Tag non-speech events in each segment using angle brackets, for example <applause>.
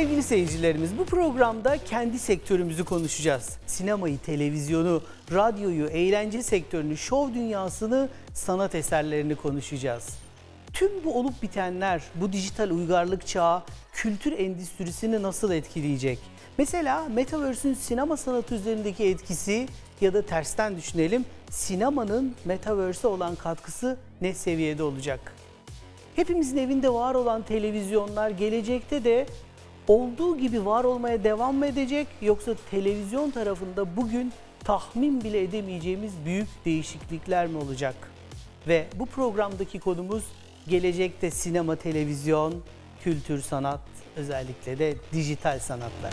Sevgili seyircilerimiz bu programda kendi sektörümüzü konuşacağız. Sinemayı, televizyonu, radyoyu, eğlence sektörünü, şov dünyasını, sanat eserlerini konuşacağız. Tüm bu olup bitenler bu dijital uygarlık çağı kültür endüstrisini nasıl etkileyecek? Mesela Metaverse'ün sinema sanatı üzerindeki etkisi ya da tersten düşünelim sinemanın Metaverse'e olan katkısı ne seviyede olacak? Hepimizin evinde var olan televizyonlar gelecekte de olduğu gibi var olmaya devam mı edecek yoksa televizyon tarafında bugün tahmin bile edemeyeceğimiz büyük değişiklikler mi olacak? Ve bu programdaki konumuz gelecekte sinema, televizyon, kültür, sanat, özellikle de dijital sanatlar.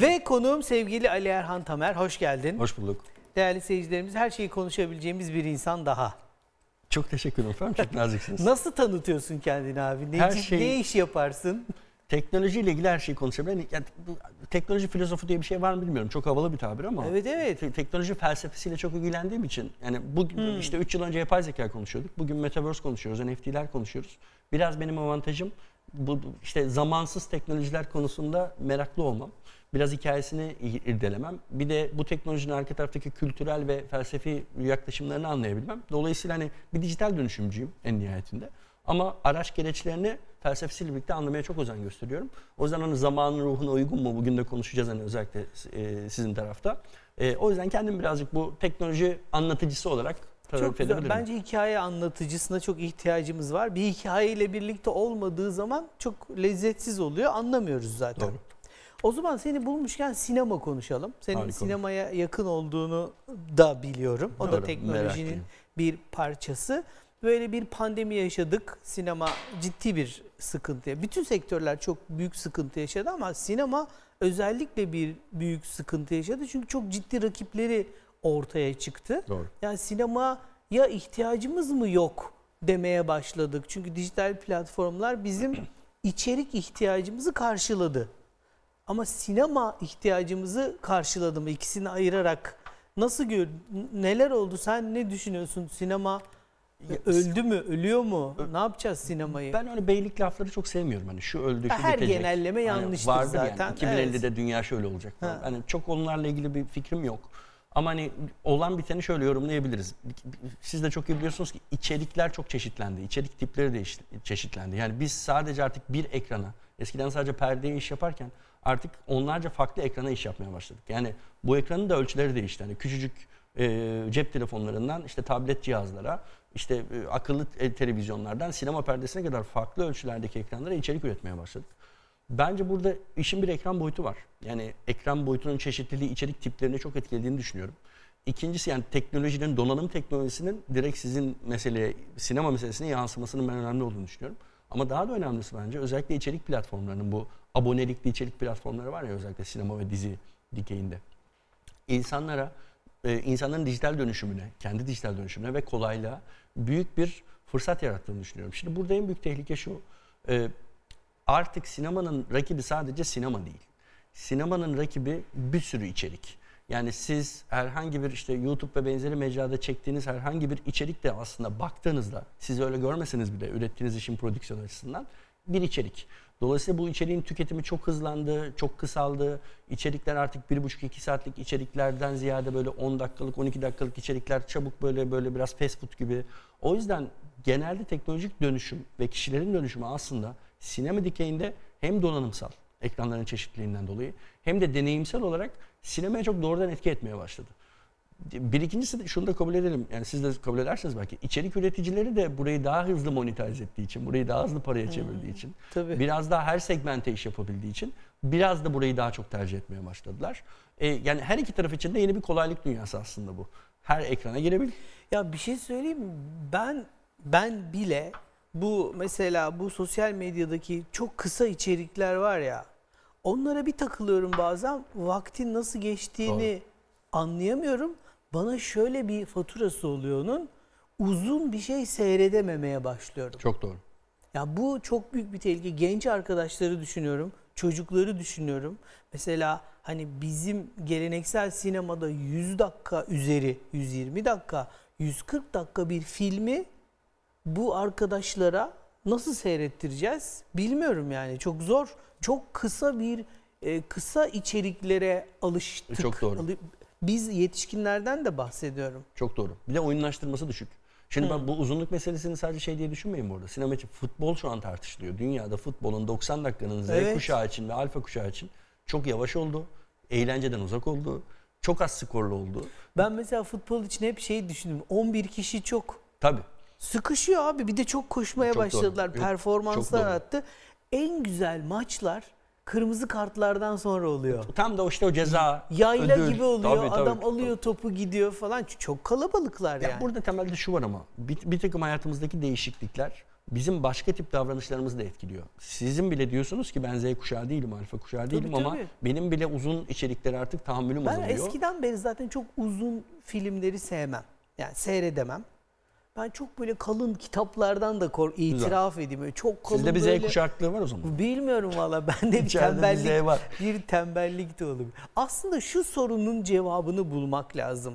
Ve konuğum sevgili Ali Erhan Tamer, hoş geldin. Hoş bulduk. Değerli seyircilerimiz, her şeyi konuşabileceğimiz bir insan daha. Çok teşekkür ederim efendim. Çok <laughs> naziksiniz. Nasıl tanıtıyorsun kendini abi? Ne, her şey, ne iş yaparsın? Teknolojiyle ilgili her şeyi konuşabilirim. Yani, teknoloji filozofu diye bir şey var mı bilmiyorum. Çok havalı bir tabir ama. Evet evet. teknoloji felsefesiyle çok ilgilendiğim için. Yani bugün hmm. işte 3 yıl önce yapay zeka konuşuyorduk. Bugün metaverse konuşuyoruz, NFT'ler konuşuyoruz. Biraz benim avantajım bu işte zamansız teknolojiler konusunda meraklı olmam biraz hikayesini irdelemem. Bir de bu teknolojinin arka taraftaki kültürel ve felsefi yaklaşımlarını anlayabilmem. Dolayısıyla hani bir dijital dönüşümcüyüm en nihayetinde. Ama araç gereçlerini felsefesiyle birlikte anlamaya çok özen gösteriyorum. O yüzden hani zamanın ruhuna uygun mu? Bugün de konuşacağız hani özellikle e, sizin tarafta. E, o yüzden kendim birazcık bu teknoloji anlatıcısı olarak çok güzel. Bence hikaye anlatıcısına çok ihtiyacımız var. Bir hikayeyle birlikte olmadığı zaman çok lezzetsiz oluyor. Anlamıyoruz zaten. Doğru. O zaman seni bulmuşken sinema konuşalım. Senin Harika. sinemaya yakın olduğunu da biliyorum. O da teknolojinin bir parçası. Böyle bir pandemi yaşadık. Sinema ciddi bir sıkıntıya. Bütün sektörler çok büyük sıkıntı yaşadı ama sinema özellikle bir büyük sıkıntı yaşadı. Çünkü çok ciddi rakipleri ortaya çıktı. Doğru. Yani sinema ya ihtiyacımız mı yok demeye başladık. Çünkü dijital platformlar bizim <clears throat> içerik ihtiyacımızı karşıladı. Ama sinema ihtiyacımızı karşıladı mı? İkisini ayırarak nasıl gör neler oldu? Sen ne düşünüyorsun? Sinema ya, öldü mü? Ölüyor mu? Ö ne yapacağız sinemayı? Ben öyle beylik lafları çok sevmiyorum. Hani şu öldü, şu Her bitecek. Her genelleme hani yanlıştır hani zaten. Yani. 2050'de evet. dünya şöyle olacak. Ha. Hani çok onlarla ilgili bir fikrim yok. Ama hani olan biteni şöyle yorumlayabiliriz. Siz de çok iyi biliyorsunuz ki içerikler çok çeşitlendi. İçerik tipleri de çeşitlendi. Yani biz sadece artık bir ekrana, eskiden sadece perdeye iş yaparken artık onlarca farklı ekrana iş yapmaya başladık. Yani bu ekranın da ölçüleri değişti. Hani küçücük e, cep telefonlarından işte tablet cihazlara, işte e, akıllı televizyonlardan sinema perdesine kadar farklı ölçülerdeki ekranlara içerik üretmeye başladık. Bence burada işin bir ekran boyutu var. Yani ekran boyutunun çeşitliliği içerik tiplerine çok etkilediğini düşünüyorum. İkincisi yani teknolojinin, donanım teknolojisinin direkt sizin meseleye, sinema meselesine yansımasının ben önemli olduğunu düşünüyorum. Ama daha da önemlisi bence özellikle içerik platformlarının bu abonelikli içerik platformları var ya özellikle sinema ve dizi dikeyinde. İnsanlara, e, insanların dijital dönüşümüne, kendi dijital dönüşümüne ve kolaylığa büyük bir fırsat yarattığını düşünüyorum. Şimdi burada en büyük tehlike şu. E, artık sinemanın rakibi sadece sinema değil. Sinemanın rakibi bir sürü içerik. Yani siz herhangi bir işte YouTube ve benzeri mecrada çektiğiniz herhangi bir içerik de aslında baktığınızda siz öyle görmeseniz bile ürettiğiniz işin prodüksiyon açısından bir içerik. Dolayısıyla bu içeriğin tüketimi çok hızlandı, çok kısaldı. İçerikler artık 1,5-2 saatlik içeriklerden ziyade böyle 10 dakikalık, 12 dakikalık içerikler çabuk böyle böyle biraz fast food gibi. O yüzden genelde teknolojik dönüşüm ve kişilerin dönüşümü aslında sinema dikeyinde hem donanımsal ekranların çeşitliliğinden dolayı hem de deneyimsel olarak sinemaya çok doğrudan etki etmeye başladı. Bir ikincisi de şunu da kabul edelim. Yani siz de kabul edersiniz belki. içerik üreticileri de burayı daha hızlı monetize ettiği için, burayı daha hızlı paraya hmm, çevirdiği için, Tabii. biraz daha her segmente iş yapabildiği için biraz da burayı daha çok tercih etmeye başladılar. Ee, yani her iki taraf için de yeni bir kolaylık dünyası aslında bu. Her ekrana girebil. Ya bir şey söyleyeyim Ben ben bile bu mesela bu sosyal medyadaki çok kısa içerikler var ya. Onlara bir takılıyorum bazen. Vaktin nasıl geçtiğini Doğru. anlayamıyorum. Bana şöyle bir faturası oluyor onun. Uzun bir şey seyredememeye başlıyorum. Çok doğru. Ya bu çok büyük bir tehlike. Genç arkadaşları düşünüyorum, çocukları düşünüyorum. Mesela hani bizim geleneksel sinemada 100 dakika üzeri, 120 dakika, 140 dakika bir filmi bu arkadaşlara nasıl seyrettireceğiz bilmiyorum yani. Çok zor, çok kısa bir e, kısa içeriklere e, alıştık. Çok doğru. Biz yetişkinlerden de bahsediyorum. Çok doğru. Bir de oyunlaştırması düşük. Şimdi hmm. ben bu uzunluk meselesini sadece şey diye düşünmeyin burada. Sinema için futbol şu an tartışılıyor. Dünyada futbolun 90 dakikanın Z evet. kuşağı için ve alfa kuşağı için çok yavaş oldu. Eğlenceden uzak oldu. Çok az skorlu oldu. Ben mesela futbol için hep şey düşündüm. 11 kişi çok. Tabii. Sıkışıyor abi. Bir de çok koşmaya çok başladılar. Doğru. Performanslar çok doğru. arttı. En güzel maçlar kırmızı kartlardan sonra oluyor. Tam da işte o ceza Yayla ödül. gibi oluyor. Tabii, tabii, Adam tabii. alıyor topu gidiyor falan. Çok kalabalıklar ya yani. Burada temelde şu var ama bir, bir takım hayatımızdaki değişiklikler bizim başka tip davranışlarımızı da etkiliyor. Sizin bile diyorsunuz ki ben Z kuşağı değilim, alfa kuşağı tabii, değilim tabii, ama benim bile uzun içerikler artık tahammülüm ben azalıyor. Ben eskiden beri zaten çok uzun filmleri sevmem. Yani seyredemem. Ben çok böyle kalın kitaplardan da kor itiraf Güzel. edeyim. Çok kalın Sizde bir böyle... Z kuşaklığı var o zaman. Bilmiyorum valla. <laughs> Bende bir tembellik, bir, var. bir tembellik de olabilir. Aslında şu sorunun cevabını bulmak lazım.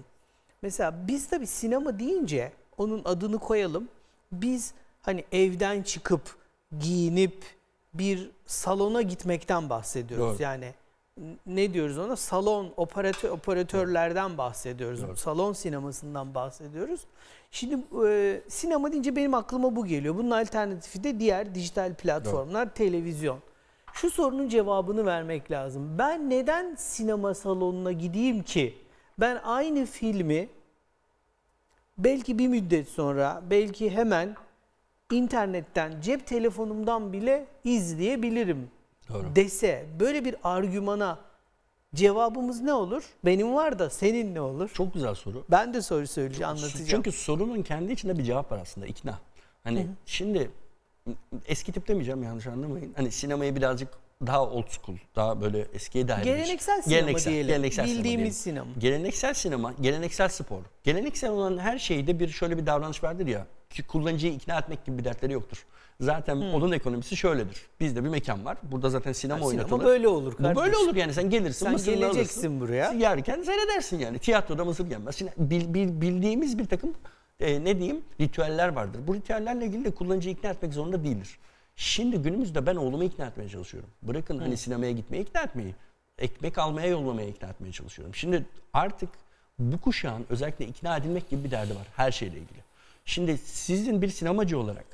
Mesela biz bir sinema deyince onun adını koyalım. Biz hani evden çıkıp giyinip bir salona gitmekten bahsediyoruz. Doğru. Yani ne diyoruz ona? Salon operatör operatörlerden bahsediyoruz. Doğru. Salon sinemasından bahsediyoruz. Şimdi e, sinema deyince benim aklıma bu geliyor. Bunun alternatifi de diğer dijital platformlar, Doğru. televizyon. Şu sorunun cevabını vermek lazım. Ben neden sinema salonuna gideyim ki? Ben aynı filmi belki bir müddet sonra, belki hemen internetten, cep telefonumdan bile izleyebilirim Doğru. dese, böyle bir argümana Cevabımız ne olur? Benim var da senin ne olur? Çok güzel soru. Ben de soru söyleyeceğim, anlatacağım. Çünkü sorunun kendi içinde bir cevap var aslında, ikna. Hani Hı-hı. şimdi eski tip demeyeceğim yanlış anlamayın. Hani sinemayı birazcık daha old school, daha böyle eskiye dair. Şey. Geleneksel sinema geleneksel, diyelim. Geleneksel Bildiğimiz sinema, diyelim. sinema. Geleneksel sinema, geleneksel spor. Geleneksel olan her şeyde bir şöyle bir davranış vardır ya. Ki kullanıcıyı ikna etmek gibi bir dertleri yoktur. Zaten hmm. onun ekonomisi şöyledir. Bizde bir mekan var. Burada zaten sinema yani oynatılır. Sinema böyle olur kardeşim. Bu böyle olur yani sen gelirsin sen geleceksin alırsın, buraya. Yerken seyredersin yani. Tiyatroda mısır yenmez. Şimdi bil, bil, bildiğimiz bir takım e, ne diyeyim ritüeller vardır. Bu ritüellerle ilgili de kullanıcıyı ikna etmek zorunda değildir. Şimdi günümüzde ben oğlumu ikna etmeye çalışıyorum. Bırakın hmm. hani sinemaya gitmeye ikna etmeyi. Ekmek almaya yollamaya ikna etmeye çalışıyorum. Şimdi artık bu kuşağın özellikle ikna edilmek gibi bir derdi var her şeyle ilgili. Şimdi sizin bir sinemacı olarak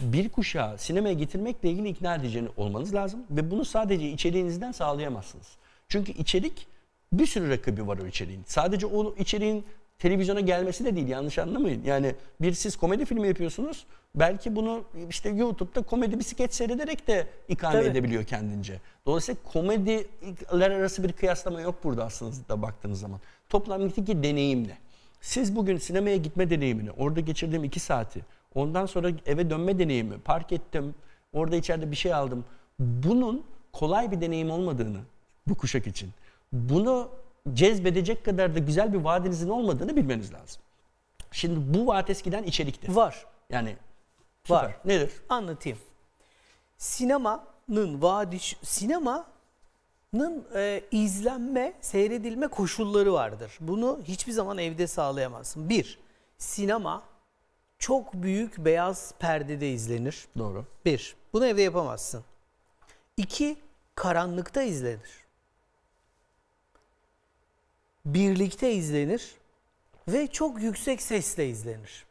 bir kuşağı sinemaya getirmekle ilgili ikna edici olmanız lazım ve bunu sadece içeriğinizden sağlayamazsınız. Çünkü içerik bir sürü rakibi var o içeriğin. Sadece o içeriğin televizyona gelmesi de değil yanlış anlamayın. Yani bir siz komedi filmi yapıyorsunuz. Belki bunu işte YouTube'da komedi bisiklet seyrederek de ikame Tabii. edebiliyor kendince. Dolayısıyla komediler arası bir kıyaslama yok burada aslında baktığınız zaman. Toplamdaki deneyimle. Siz bugün sinemaya gitme deneyimini, orada geçirdiğim iki saati, ondan sonra eve dönme deneyimi, park ettim, orada içeride bir şey aldım. Bunun kolay bir deneyim olmadığını bu kuşak için, bunu cezbedecek kadar da güzel bir vaatinizin olmadığını bilmeniz lazım. Şimdi bu vaat eskiden içerikti. Var. Yani süper. var. Nedir? Anlatayım. Sinemanın vaadi sinema Nın e, izlenme, seyredilme koşulları vardır. Bunu hiçbir zaman evde sağlayamazsın. Bir, sinema çok büyük beyaz perdede izlenir. Doğru. Bir, bunu evde yapamazsın. İki, karanlıkta izlenir. Birlikte izlenir ve çok yüksek sesle izlenir.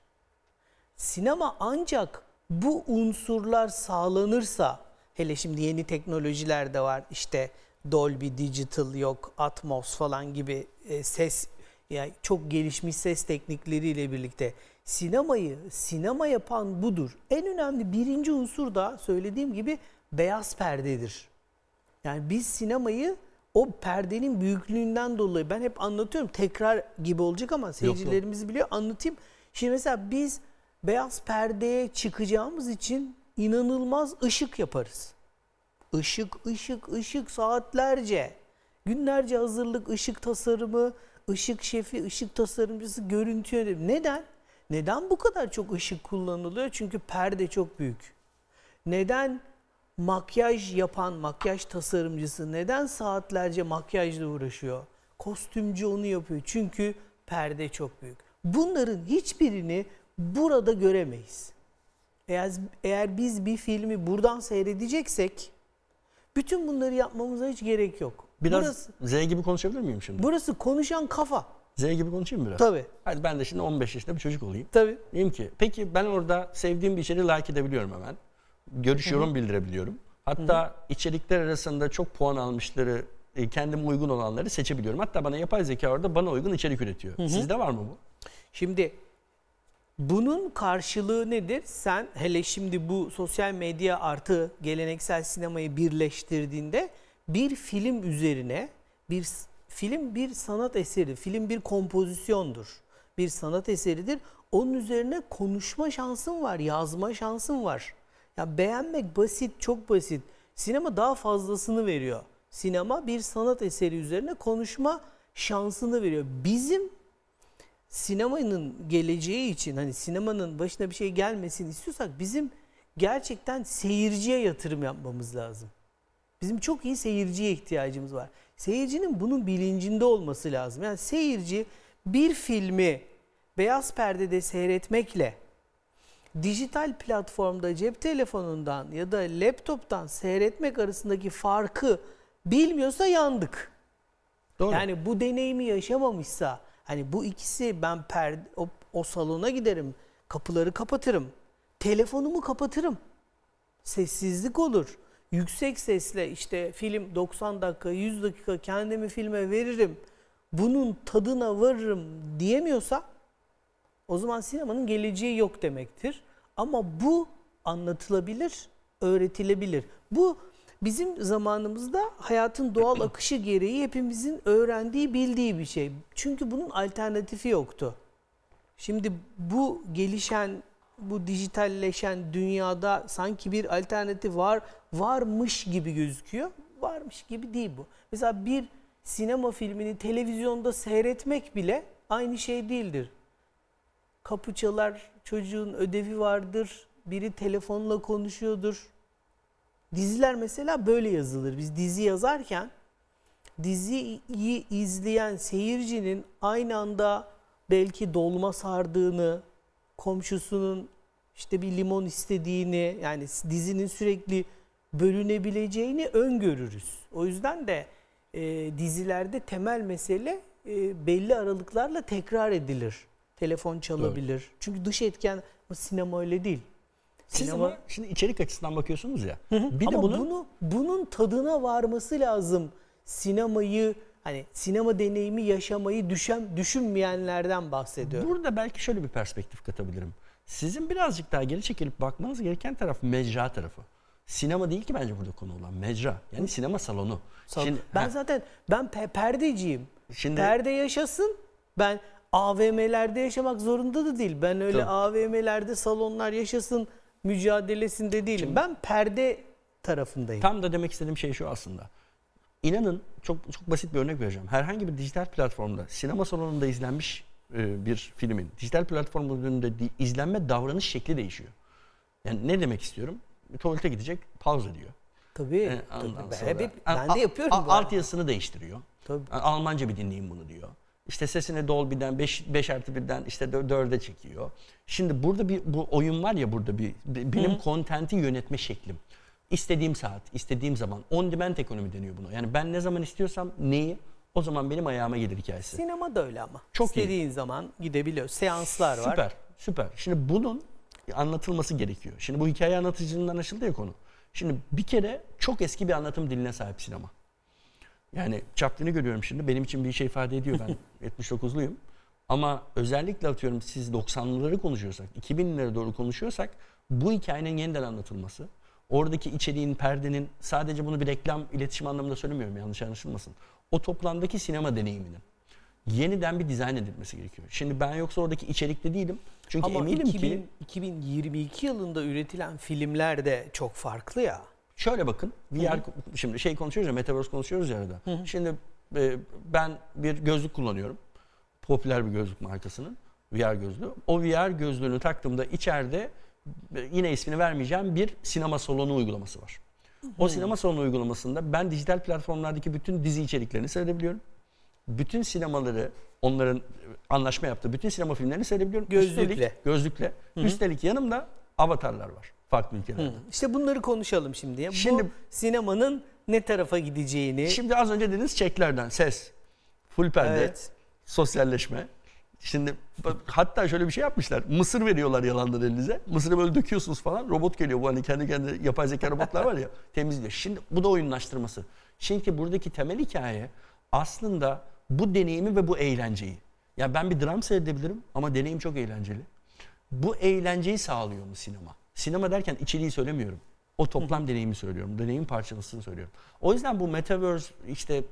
Sinema ancak bu unsurlar sağlanırsa, hele şimdi yeni teknolojiler de var işte Dolby Digital yok, Atmos falan gibi e, ses yani çok gelişmiş ses teknikleriyle birlikte sinemayı sinema yapan budur. En önemli birinci unsur da söylediğim gibi beyaz perdedir. Yani biz sinemayı o perdenin büyüklüğünden dolayı ben hep anlatıyorum tekrar gibi olacak ama seyircilerimiz biliyor anlatayım. Şimdi mesela biz beyaz perdeye çıkacağımız için inanılmaz ışık yaparız. Işık, ışık, ışık saatlerce. Günlerce hazırlık, ışık tasarımı, ışık şefi, ışık tasarımcısı, görüntü yönetimi. Neden? Neden bu kadar çok ışık kullanılıyor? Çünkü perde çok büyük. Neden makyaj yapan makyaj tasarımcısı neden saatlerce makyajla uğraşıyor? Kostümcü onu yapıyor. Çünkü perde çok büyük. Bunların hiçbirini burada göremeyiz. Eğer, eğer biz bir filmi buradan seyredeceksek bütün bunları yapmamıza hiç gerek yok. Biraz burası, Z gibi konuşabilir miyim şimdi? Burası konuşan kafa. Z gibi konuşayım biraz. Tabii. Hadi ben de şimdi 15 yaşında bir çocuk olayım. Tabii. Diyeyim ki peki ben orada sevdiğim bir içeriği like edebiliyorum hemen. Görüşüyorum, Hı-hı. bildirebiliyorum. Hatta Hı-hı. içerikler arasında çok puan almışları, e, kendime uygun olanları seçebiliyorum. Hatta bana yapay zeka orada bana uygun içerik üretiyor. Hı-hı. Sizde var mı bu? Şimdi bunun karşılığı nedir? Sen hele şimdi bu sosyal medya artı geleneksel sinemayı birleştirdiğinde bir film üzerine bir film bir sanat eseri, film bir kompozisyondur. Bir sanat eseridir. Onun üzerine konuşma şansın var, yazma şansın var. Ya beğenmek basit, çok basit. Sinema daha fazlasını veriyor. Sinema bir sanat eseri üzerine konuşma şansını veriyor. Bizim sinemanın geleceği için hani sinemanın başına bir şey gelmesini istiyorsak bizim gerçekten seyirciye yatırım yapmamız lazım. Bizim çok iyi seyirciye ihtiyacımız var. Seyircinin bunun bilincinde olması lazım. Yani seyirci bir filmi beyaz perdede seyretmekle dijital platformda cep telefonundan ya da laptoptan seyretmek arasındaki farkı bilmiyorsa yandık. Doğru. Yani bu deneyimi yaşamamışsa Hani bu ikisi ben per, o, o salona giderim, kapıları kapatırım, telefonumu kapatırım. Sessizlik olur. Yüksek sesle işte film 90 dakika, 100 dakika kendimi filme veririm. Bunun tadına varırım diyemiyorsa o zaman sinemanın geleceği yok demektir. Ama bu anlatılabilir, öğretilebilir. Bu bizim zamanımızda hayatın doğal <clears throat> akışı gereği hepimizin öğrendiği, bildiği bir şey. Çünkü bunun alternatifi yoktu. Şimdi bu gelişen, bu dijitalleşen dünyada sanki bir alternatif var, varmış gibi gözüküyor. Varmış gibi değil bu. Mesela bir sinema filmini televizyonda seyretmek bile aynı şey değildir. Kapı çalar, çocuğun ödevi vardır, biri telefonla konuşuyordur, Diziler mesela böyle yazılır. Biz dizi yazarken diziyi izleyen seyircinin aynı anda belki dolma sardığını, komşusunun işte bir limon istediğini yani dizinin sürekli bölünebileceğini öngörürüz. O yüzden de e, dizilerde temel mesele e, belli aralıklarla tekrar edilir. Telefon çalabilir. Evet. Çünkü dış etken sinema öyle değil. Siz Sinema... ama şimdi içerik açısından bakıyorsunuz ya. Hı hı. ama bunu... bunu bunun tadına varması lazım. Sinemayı hani sinema deneyimi yaşamayı düşen düşünmeyenlerden bahsediyorum. Burada belki şöyle bir perspektif katabilirim. Sizin birazcık daha geri çekilip bakmanız gereken taraf mecra tarafı. Sinema değil ki bence burada konu olan mecra. Yani sinema salonu. Salon. Şimdi, ben ha. zaten ben pe perdeciyim. Şimdi, Perde yaşasın. Ben AVM'lerde yaşamak zorunda da değil. Ben öyle AVM'lerde salonlar yaşasın mücadelesinde değilim. Şimdi, ben perde tarafındayım. Tam da demek istediğim şey şu aslında. İnanın çok çok basit bir örnek vereceğim. Herhangi bir dijital platformda sinema salonunda izlenmiş e, bir filmin dijital platformun önünde izlenme davranış şekli değişiyor. Yani ne demek istiyorum? Tuvalete gidecek, pause diyor. Tabii. Ee, tabii. Ben, sonra, ben, ben de yapıyorum. A, bu alt yazısını değiştiriyor. Tabii. Almanca bir dinleyin bunu diyor. İşte sesini Dolby'den 5, 5 artı 1'den işte 4'e çekiyor. Şimdi burada bir bu oyun var ya burada bir benim kontenti yönetme şeklim. İstediğim saat, istediğim zaman. On demand ekonomi deniyor buna. Yani ben ne zaman istiyorsam neyi o zaman benim ayağıma gelir hikayesi. Sinema da öyle ama. Çok İstediğin iyi. zaman gidebiliyor. Seanslar süper, var. Süper, süper. Şimdi bunun anlatılması gerekiyor. Şimdi bu hikaye anlatıcılığından açıldı ya konu. Şimdi bir kere çok eski bir anlatım diline sahip sinema. Yani çattığını görüyorum şimdi. Benim için bir şey ifade ediyor ben. 79'luyum. <laughs> Ama özellikle atıyorum siz 90'ları konuşuyorsak, 2000'lere doğru konuşuyorsak bu hikayenin yeniden anlatılması, oradaki içeriğin, perdenin sadece bunu bir reklam, iletişim anlamında söylemiyorum yanlış anlaşılmasın. O toplamdaki sinema deneyiminin yeniden bir dizayn edilmesi gerekiyor. Şimdi ben yoksa oradaki içerikte değilim. Çünkü Ama eminim 2000, ki 2022 yılında üretilen filmler de çok farklı ya. Şöyle bakın. VR hı hı. şimdi şey konuşuyoruz ya metaverse konuşuyoruz ya arada. Hı hı. Şimdi e, ben bir gözlük kullanıyorum. Popüler bir gözlük markasının VR gözlüğü. O VR gözlüğünü taktığımda içeride e, yine ismini vermeyeceğim bir sinema salonu uygulaması var. Hı. O sinema salonu uygulamasında ben dijital platformlardaki bütün dizi içeriklerini seyredebiliyorum. Bütün sinemaları onların e, anlaşma yaptığı bütün sinema filmlerini seyredebiliyorum. Gözlükle. Üstelik, gözlükle. Hı hı. Üstelik yanımda avatarlar var farklı ülkelerde. Hı. İşte bunları konuşalım şimdi. Şimdi Bu sinemanın ne tarafa gideceğini. Şimdi az önce dediniz çeklerden ses, full perde, evet. sosyalleşme. Şimdi hatta şöyle bir şey yapmışlar. Mısır veriyorlar yalandan elinize. Mısırı böyle döküyorsunuz falan. Robot geliyor bu hani kendi kendi yapay zeka robotlar var ya <laughs> temizliyor. Şimdi bu da oyunlaştırması. Çünkü buradaki temel hikaye aslında bu deneyimi ve bu eğlenceyi. yani ben bir dram seyredebilirim ama deneyim çok eğlenceli. Bu eğlenceyi sağlıyor mu sinema? Sinema derken içeriği söylemiyorum. O toplam deneyimi söylüyorum. Deneyim parçalısını söylüyorum. O yüzden bu metaverse işte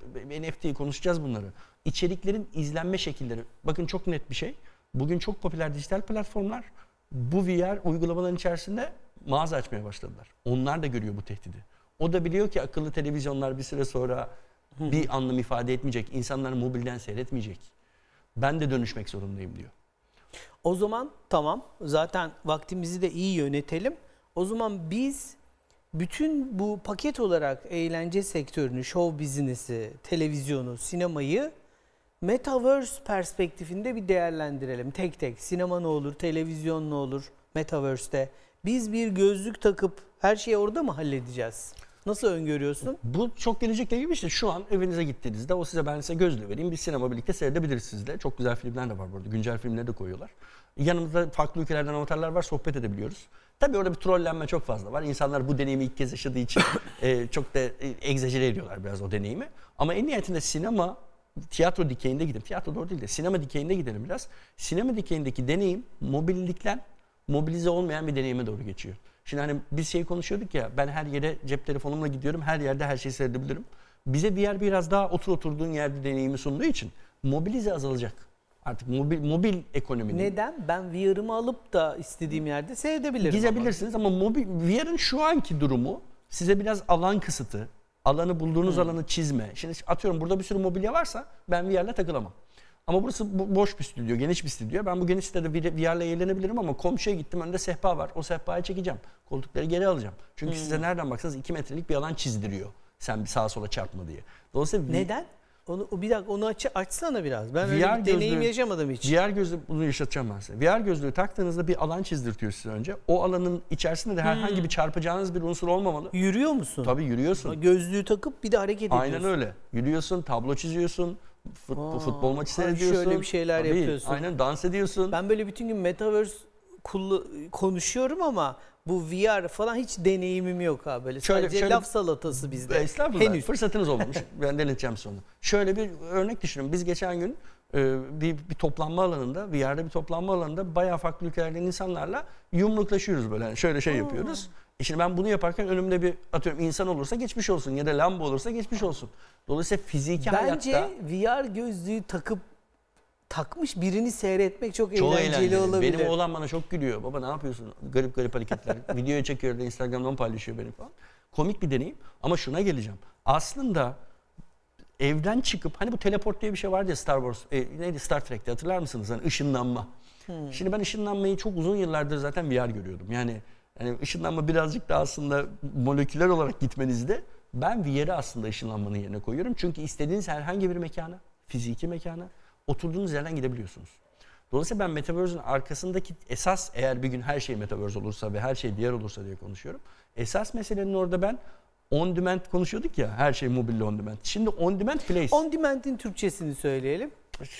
NFT konuşacağız bunları. İçeriklerin izlenme şekilleri. Bakın çok net bir şey. Bugün çok popüler dijital platformlar bu VR uygulamaların içerisinde mağaza açmaya başladılar. Onlar da görüyor bu tehdidi. O da biliyor ki akıllı televizyonlar bir süre sonra bir anlam ifade etmeyecek. İnsanlar mobilden seyretmeyecek. Ben de dönüşmek zorundayım diyor. O zaman tamam zaten vaktimizi de iyi yönetelim. O zaman biz bütün bu paket olarak eğlence sektörünü, show biznesi, televizyonu, sinemayı metaverse perspektifinde bir değerlendirelim tek tek. Sinema ne olur, televizyon ne olur metaverse'te? Biz bir gözlük takıp her şeyi orada mı halledeceğiz? Nasıl öngörüyorsun? Bu çok gelecek gibi bir şey. Şu an evinize gittiğinizde o size ben size gözle vereyim. Bir sinema birlikte seyredebiliriz sizle. Çok güzel filmler de var burada. Güncel filmleri de koyuyorlar. Yanımızda farklı ülkelerden avatarlar var. Sohbet edebiliyoruz. Tabii orada bir trollenme çok fazla var. İnsanlar bu deneyimi ilk kez yaşadığı için <coughs> e, çok da e, egzajere ediyorlar biraz o deneyimi. Ama en nihayetinde sinema tiyatro dikeyinde gidelim. Tiyatro doğru değil de sinema dikeyinde gidelim biraz. Sinema dikeyindeki deneyim mobillikten mobilize olmayan bir deneyime doğru geçiyor. Şimdi hani bir şey konuşuyorduk ya ben her yere cep telefonumla gidiyorum her yerde her şeyi seyredebilirim. Bize bir yer biraz daha otur oturduğun yerde deneyimi sunduğu için mobilize azalacak. Artık mobil, mobil ekonominin. Neden? Ben VR'ımı alıp da istediğim yerde seyredebilirim. Gizebilirsiniz ama, ama mobil VR'ın şu anki durumu size biraz alan kısıtı, alanı bulduğunuz hmm. alanı çizme. Şimdi atıyorum burada bir sürü mobilya varsa ben VR'la takılamam. Ama burası boş bir stüdyo, geniş bir stüdyo. Ben bu geniş stüdyoda sitede VR'la eğlenebilirim ama komşuya gittim önde sehpa var. O sehpa'yı çekeceğim. Koltukları geri alacağım. Çünkü hmm. size nereden baksanız 2 metrelik bir alan çizdiriyor. Sen bir sağa sola çarpma diye. Dolayısıyla Neden? Onu, bir dakika onu aç, açsana biraz. Ben VR öyle bir deneyim yaşamadım hiç. VR gözlüğü bunu yaşatacağım ben size. VR gözlüğü taktığınızda bir alan çizdirtiyor size önce. O alanın içerisinde de herhangi hmm. bir çarpacağınız bir unsur olmamalı. Yürüyor musun? Tabii yürüyorsun. Gözlüğü takıp bir de hareket ediyorsun. Aynen öyle. Yürüyorsun, tablo çiziyorsun, Fut, Aa, futbol maçı hani seyrediyorsun. Şöyle bir şeyler Tabii, yapıyorsun. Aynen dans ediyorsun. Ben böyle bütün gün Metaverse konuşuyorum ama bu VR falan hiç deneyimim yok abi. Böyle şöyle, sadece şöyle, laf salatası bizde. E, Henüz. Fırsatınız <laughs> olmamış. ben deneyeceğim sonra. Şöyle bir örnek düşünün. Biz geçen gün e, bir, bir toplanma alanında, VR'de bir toplanma alanında bayağı farklı ülkelerden insanlarla yumruklaşıyoruz böyle. Yani şöyle şey Aa. yapıyoruz. E şimdi ben bunu yaparken önümde bir atıyorum insan olursa geçmiş olsun ya da lamba olursa geçmiş olsun. Dolayısıyla fiziki Bence hayatta... Bence VR gözlüğü takıp takmış birini seyretmek çok, çok eğlenceli, eğlenceli olabilir. Benim oğlan bana çok gülüyor. Baba ne yapıyorsun? Garip garip hareketler. <laughs> Videoyu çekiyor da Instagram'dan paylaşıyor benim falan. Komik bir deneyim ama şuna geleceğim. Aslında evden çıkıp hani bu teleport diye bir şey vardı ya Star Wars e, neydi Star Trek'te hatırlar mısınız? Hani ışınlanma. Hmm. Şimdi ben ışınlanmayı çok uzun yıllardır zaten VR görüyordum. Yani yani ışınlanma birazcık da aslında moleküler olarak gitmenizde ben bir yere aslında ışınlanmanın yerine koyuyorum. Çünkü istediğiniz herhangi bir mekana, fiziki mekana oturduğunuz yerden gidebiliyorsunuz. Dolayısıyla ben Metaverse'ün arkasındaki esas eğer bir gün her şey Metaverse olursa ve her şey diğer olursa diye konuşuyorum. Esas meselenin orada ben on demand konuşuyorduk ya her şey mobil on demand. Şimdi on demand place. On demand'in Türkçesini söyleyelim.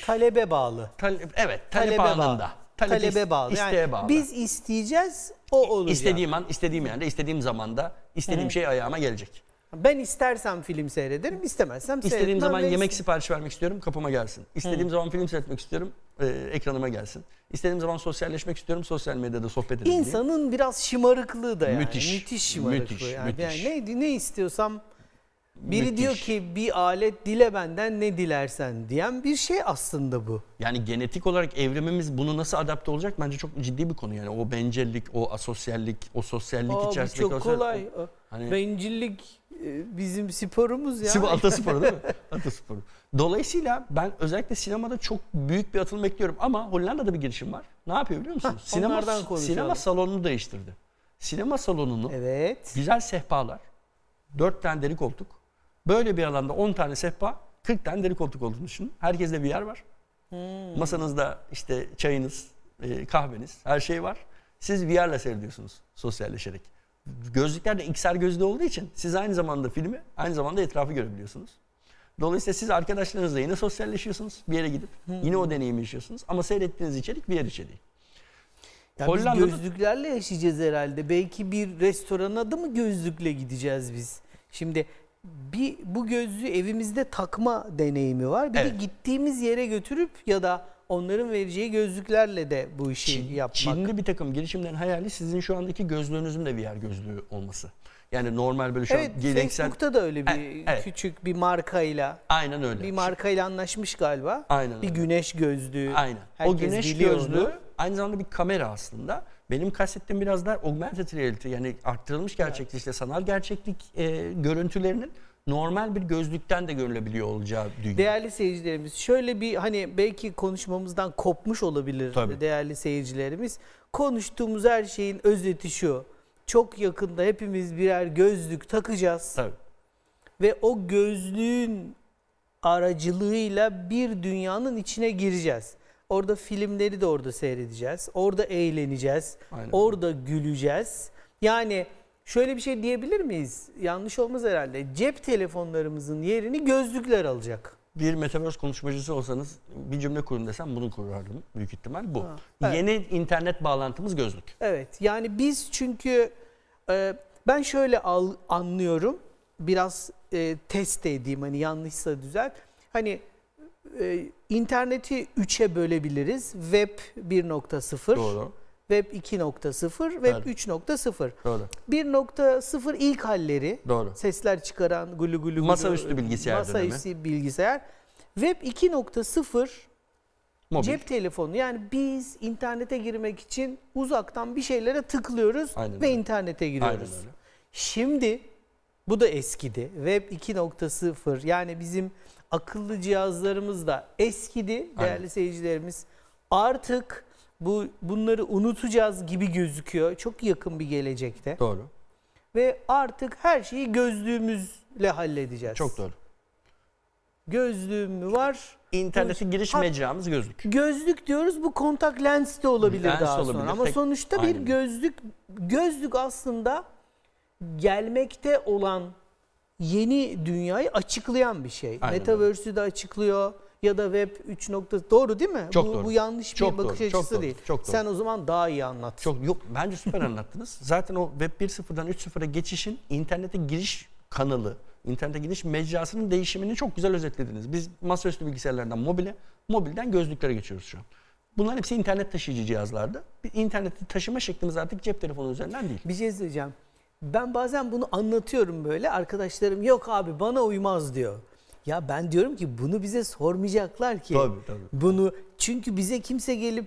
Talebe bağlı. Tale evet talep talebe anında. Bağlı talebe, talebe bağlı. Yani bağlı. Biz isteyeceğiz, o olacak. İstediğim an, istediğim yerde, istediğim zamanda, istediğim Hı-hı. şey ayağıma gelecek. Ben istersem film seyrederim, istemezsem İstediğim seyretmem. İstediğim zaman yemek sipariş vermek istiyorum, kapıma gelsin. İstediğim Hı. zaman film seyretmek istiyorum, e, ekranıma gelsin. İstediğim zaman sosyalleşmek istiyorum, sosyal medyada sohbet edeyim. İnsanın diye. biraz şımarıklığı da yani. Müthiş. Müthiş şımarıklığı. Müthiş, yani. müthiş. Yani ne, ne istiyorsam biri Müthiş. diyor ki bir alet dile benden ne dilersen diyen bir şey aslında bu. Yani genetik olarak evrimimiz bunu nasıl adapte olacak bence çok ciddi bir konu. Yani o bencillik, o asosyallik, o sosyallik Aa, çok asosyal... kolay. O, hani... Bencillik e, bizim sporumuz ya. Spor, <laughs> atasporu değil mi? Ata atasporu. Dolayısıyla ben özellikle sinemada çok büyük bir atılım bekliyorum. Ama Hollanda'da bir girişim var. Ne yapıyor biliyor musunuz? sinema, sinema salonunu değiştirdi. Sinema salonunu evet. güzel sehpalar, dört tane deri koltuk, Böyle bir alanda 10 tane sehpa, 40 tane deri koltuk olduğunu düşünün. Herkeste bir yer var. Hmm. Masanızda işte çayınız, e, kahveniz, her şey var. Siz VR'la seyrediyorsunuz sosyalleşerek. Gözlükler de XR gözlü olduğu için siz aynı zamanda filmi, aynı zamanda etrafı görebiliyorsunuz. Dolayısıyla siz arkadaşlarınızla yine sosyalleşiyorsunuz bir yere gidip. Hmm. Yine o deneyimi yaşıyorsunuz ama seyrettiğiniz içerik bir yer içeriği. Ya Hollanda'da... biz gözlüklerle yaşayacağız herhalde. Belki bir restorana da mı gözlükle gideceğiz biz? Şimdi bir bu gözlüğü evimizde takma deneyimi var. Bir evet. de gittiğimiz yere götürüp ya da onların vereceği gözlüklerle de bu işi Çin, yapmak. Çinli bir takım girişimlerin hayali sizin şu andaki gözlüğünüzün de VR gözlüğü olması. Yani normal böyle şu evet, an geleneksel... Facebook'ta da öyle bir evet. küçük bir markayla. Aynen öyle. Bir markayla anlaşmış galiba. Aynen Bir öyle. güneş gözlüğü. Aynen. Herkes o güneş gözlüğü onu. aynı zamanda bir kamera aslında. Benim kastettiğim biraz daha augmented reality yani arttırılmış gerçeklik evet. işte sanal gerçeklik e, görüntülerinin normal bir gözlükten de görülebiliyor olacağı dünya. Değerli seyircilerimiz şöyle bir hani belki konuşmamızdan kopmuş olabilir Tabii. değerli seyircilerimiz. Konuştuğumuz her şeyin özeti şu. Çok yakında hepimiz birer gözlük takacağız. Tabii. Ve o gözlüğün aracılığıyla bir dünyanın içine gireceğiz. Orada filmleri de orada seyredeceğiz. Orada eğleneceğiz. Aynen. Orada güleceğiz. Yani şöyle bir şey diyebilir miyiz? Yanlış olmaz herhalde. Cep telefonlarımızın yerini gözlükler alacak. Bir metaverse konuşmacısı olsanız bir cümle kurun desem bunu kurardım. Büyük ihtimal bu. Ha, evet. Yeni internet bağlantımız gözlük. Evet. Yani biz çünkü e, ben şöyle al, anlıyorum. Biraz e, test edeyim hani yanlışsa düzelt. Hani e, interneti 3'e bölebiliriz. Web 1.0. Doğru. Web 2.0, Web evet. 3.0. 1.0 ilk halleri. Doğru. Sesler çıkaran gülü gülü Masaüstü bilgisayar Masaüstü bilgisayar. Web 2.0 Mobil. Cep telefonu yani biz internete girmek için uzaktan bir şeylere tıklıyoruz Aynen ve öyle. internete giriyoruz. Aynen öyle. Şimdi bu da eskidi. Web 2.0 yani bizim akıllı cihazlarımız da eskidi değerli Aynen. seyircilerimiz. Artık bu bunları unutacağız gibi gözüküyor. Çok yakın bir gelecekte. Doğru. Ve artık her şeyi gözlüğümüzle halledeceğiz. Çok doğru. Gözlüğüm mü var? İnternete giriş mecramız gözlük. Gözlük diyoruz bu kontak lens de olabilir lens daha olabilir. sonra. Ama Tek, sonuçta bir aynen. gözlük gözlük aslında gelmekte olan yeni dünyayı açıklayan bir şey. Aynen Metaverse'ü de açıklıyor ya da web 3. doğru değil mi? Çok bu, doğru. bu yanlış bir çok bakış doğru, açısı çok değil. Doğru, çok doğru. Sen o zaman daha iyi anlat. Çok yok bence süper anlattınız. <laughs> Zaten o web 1.0'dan 3.0'a geçişin internete giriş kanalı, internete giriş mecrasının değişimini çok güzel özetlediniz. Biz masaüstü bilgisayarlardan mobile, mobilden gözlüklere geçiyoruz şu an. Bunların hepsi internet taşıyıcı cihazlarda. İnterneti taşıma şeklimiz artık cep telefonu üzerinden değil. Bir şey izleyeceğim. Ben bazen bunu anlatıyorum böyle. Arkadaşlarım yok abi bana uymaz diyor. Ya ben diyorum ki bunu bize sormayacaklar ki. Tabii tabii. Bunu çünkü bize kimse gelip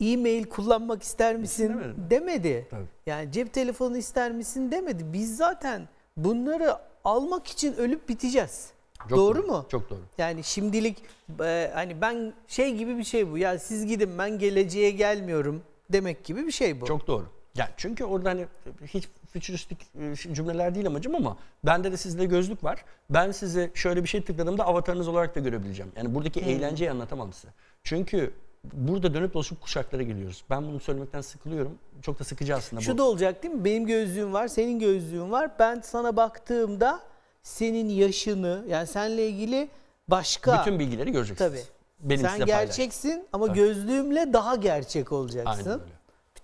e-mail kullanmak ister misin demedi. Tabii. Yani cep telefonu ister misin demedi. Biz zaten bunları almak için ölüp biteceğiz. Çok doğru, doğru mu? Çok doğru. Yani şimdilik e, hani ben şey gibi bir şey bu. Ya siz gidin ben geleceğe gelmiyorum demek gibi bir şey bu. Çok doğru. Ya çünkü orada hani hiç fütüristik e, cümleler değil amacım ama bende de sizde gözlük var. Ben size şöyle bir şey tıkladığımda avatarınız olarak da görebileceğim. Yani buradaki hmm. eğlenceyi anlatamam size. Çünkü burada dönüp dolaşıp kuşaklara geliyoruz. Ben bunu söylemekten sıkılıyorum. Çok da sıkıcı aslında Şu bu. Şu da olacak değil mi? Benim gözlüğüm var, senin gözlüğün var. Ben sana baktığımda senin yaşını yani seninle ilgili başka... Bütün bilgileri göreceksin. Tabii. Benim Sen gerçeksin paylaş. ama Tabii. gözlüğümle daha gerçek olacaksın. Aynen öyle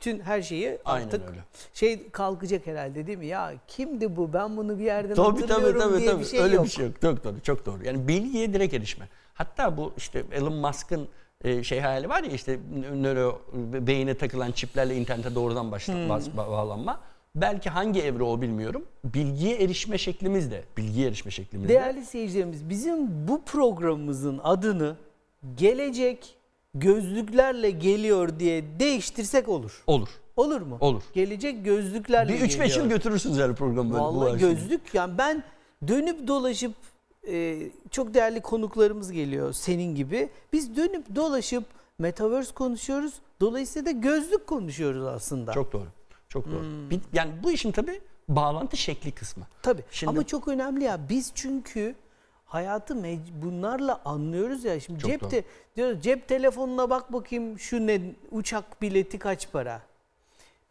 bütün her şeyi Aynen artık öyle. şey kalkacak herhalde değil mi? Ya kimdi bu? Ben bunu bir yerden tabii, hatırlıyorum tabii, tabii, diye tabii. bir şey öyle yok. bir şey yok. Çok doğru, çok doğru. Yani bilgiye direkt erişme. Hatta bu işte Elon Musk'ın e, şey hayali var ya işte nöro beyine takılan çiplerle internete doğrudan başla, hmm. bas, bağlanma. Belki hangi evre o bilmiyorum. Bilgiye erişme şeklimiz de, bilgiye erişme şeklimiz Değerli de. seyircilerimiz bizim bu programımızın adını gelecek gözlüklerle geliyor diye değiştirsek olur. Olur. Olur mu? Olur. Gelecek gözlüklerle Bir 3-5 yıl götürürsünüz her programı böyle. Vallahi gözlük yani ben dönüp dolaşıp e, çok değerli konuklarımız geliyor senin gibi. Biz dönüp dolaşıp Metaverse konuşuyoruz. Dolayısıyla da gözlük konuşuyoruz aslında. Çok doğru. Çok doğru. Hmm. Bir, yani bu işin tabii bağlantı şekli kısmı. Tabii Şimdi... ama çok önemli ya. Biz çünkü hayatı bunlarla anlıyoruz ya. Şimdi Çok cepte doğru. diyoruz cep telefonuna bak bakayım şu ne uçak bileti kaç para.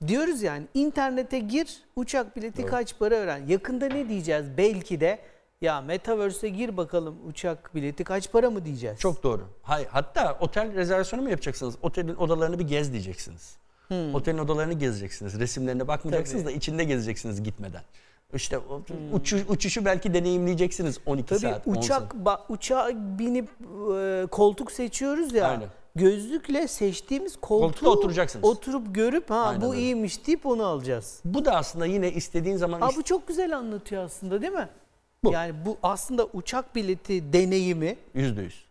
Diyoruz yani internete gir uçak bileti doğru. kaç para öğren. Yakında ne diyeceğiz? Belki de ya Metaverse'e gir bakalım uçak bileti kaç para mı diyeceğiz? Çok doğru. hay hatta otel rezervasyonu mu yapacaksınız? Otelin odalarını bir gez diyeceksiniz. Hmm. Otelin odalarını gezeceksiniz. Resimlerine bakmayacaksınız Tabii. da içinde gezeceksiniz gitmeden. İşte hmm. uçuş, uçuşu belki deneyimleyeceksiniz 12 Tabii saat. Tabii uçak ba, uçağa binip e, koltuk seçiyoruz ya. Aynen. Gözlükle seçtiğimiz koltuğa oturacaksınız. oturup görüp ha Aynen bu öyle. iyiymiş deyip onu alacağız. Bu da aslında yine istediğin zaman... Ha, bu çok güzel anlatıyor aslında değil mi? Bu. Yani bu aslında uçak bileti deneyimi. Yüzde yüz.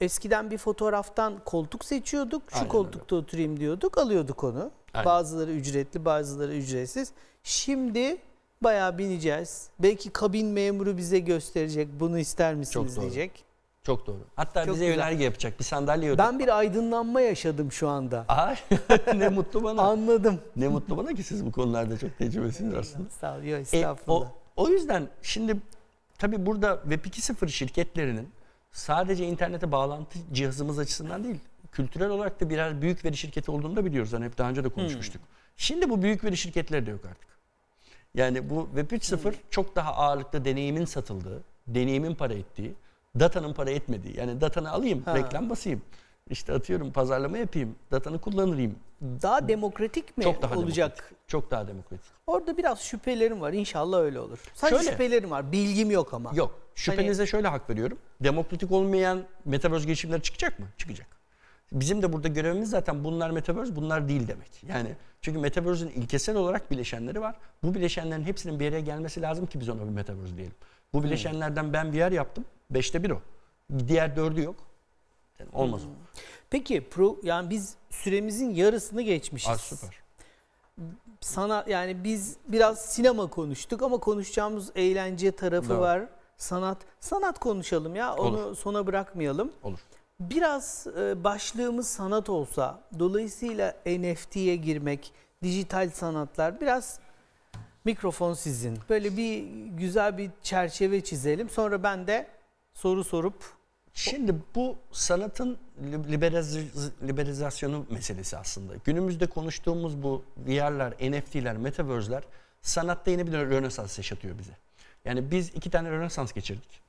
Eskiden bir fotoğraftan koltuk seçiyorduk. Şu Aynen koltukta öyle. oturayım diyorduk alıyorduk onu. Aynen. Bazıları ücretli bazıları ücretsiz. Şimdi bayağı bineceğiz. Belki kabin memuru bize gösterecek bunu ister misiniz Çok doğru. diyecek. Çok doğru. Hatta Çok bize güzel. önerge yapacak. Bir sandalye ödül. Ben bir aydınlanma yaşadım şu anda. Aha, <laughs> ne mutlu bana. Anladım. Ne mutlu bana ki siz bu konularda çok tecrübesiniz aslında. Sağ ol. Yok e, estağfurullah. E, o, o yüzden şimdi tabii burada Web 2.0 şirketlerinin sadece internete bağlantı cihazımız açısından değil, kültürel olarak da birer büyük veri şirketi olduğunu da biliyoruz. Hani hep daha önce de konuşmuştuk. Hmm. Şimdi bu büyük veri şirketleri de yok artık. Yani bu Web 3.0 hmm. çok daha ağırlıkta deneyimin satıldığı, deneyimin para ettiği, datanın para etmediği. Yani datanı alayım, ha. reklam basayım. İşte atıyorum pazarlama yapayım, datanı kullanayım. Daha demokratik mi çok daha olacak? Demokratik, çok daha demokratik. Orada biraz şüphelerim var. İnşallah öyle olur. Sadece şöyle, şüphelerim var. Bilgim yok ama. Yok. Şüphenize hani... şöyle hak veriyorum. Demokratik olmayan metaverse girişimler çıkacak mı? Çıkacak. Bizim de burada görevimiz zaten bunlar metaverse, bunlar değil demek. Yani çünkü metaverse'ün ilkesel olarak bileşenleri var. Bu bileşenlerin hepsinin bir yere gelmesi lazım ki biz ona bir metaverse diyelim. Bu bileşenlerden ben bir yer yaptım. Beşte bir o. Diğer dördü yok. Yani olmaz hmm. o. Peki pro, yani biz süremizin yarısını geçmişiz. Az süper. Sana yani biz biraz sinema konuştuk ama konuşacağımız eğlence tarafı Doğru. var. Sanat. Sanat konuşalım ya. Onu Olur. sona bırakmayalım. Olur. Biraz e, başlığımız sanat olsa, dolayısıyla NFT'ye girmek, dijital sanatlar biraz mikrofon sizin. Böyle bir güzel bir çerçeve çizelim. Sonra ben de soru sorup Şimdi bu sanatın liberalizasyonu meselesi aslında. Günümüzde konuştuğumuz bu VR'lar, NFT'ler, metaverse'ler sanatta yeni bir rönesans yaşatıyor bize. Yani biz iki tane rönesans geçirdik.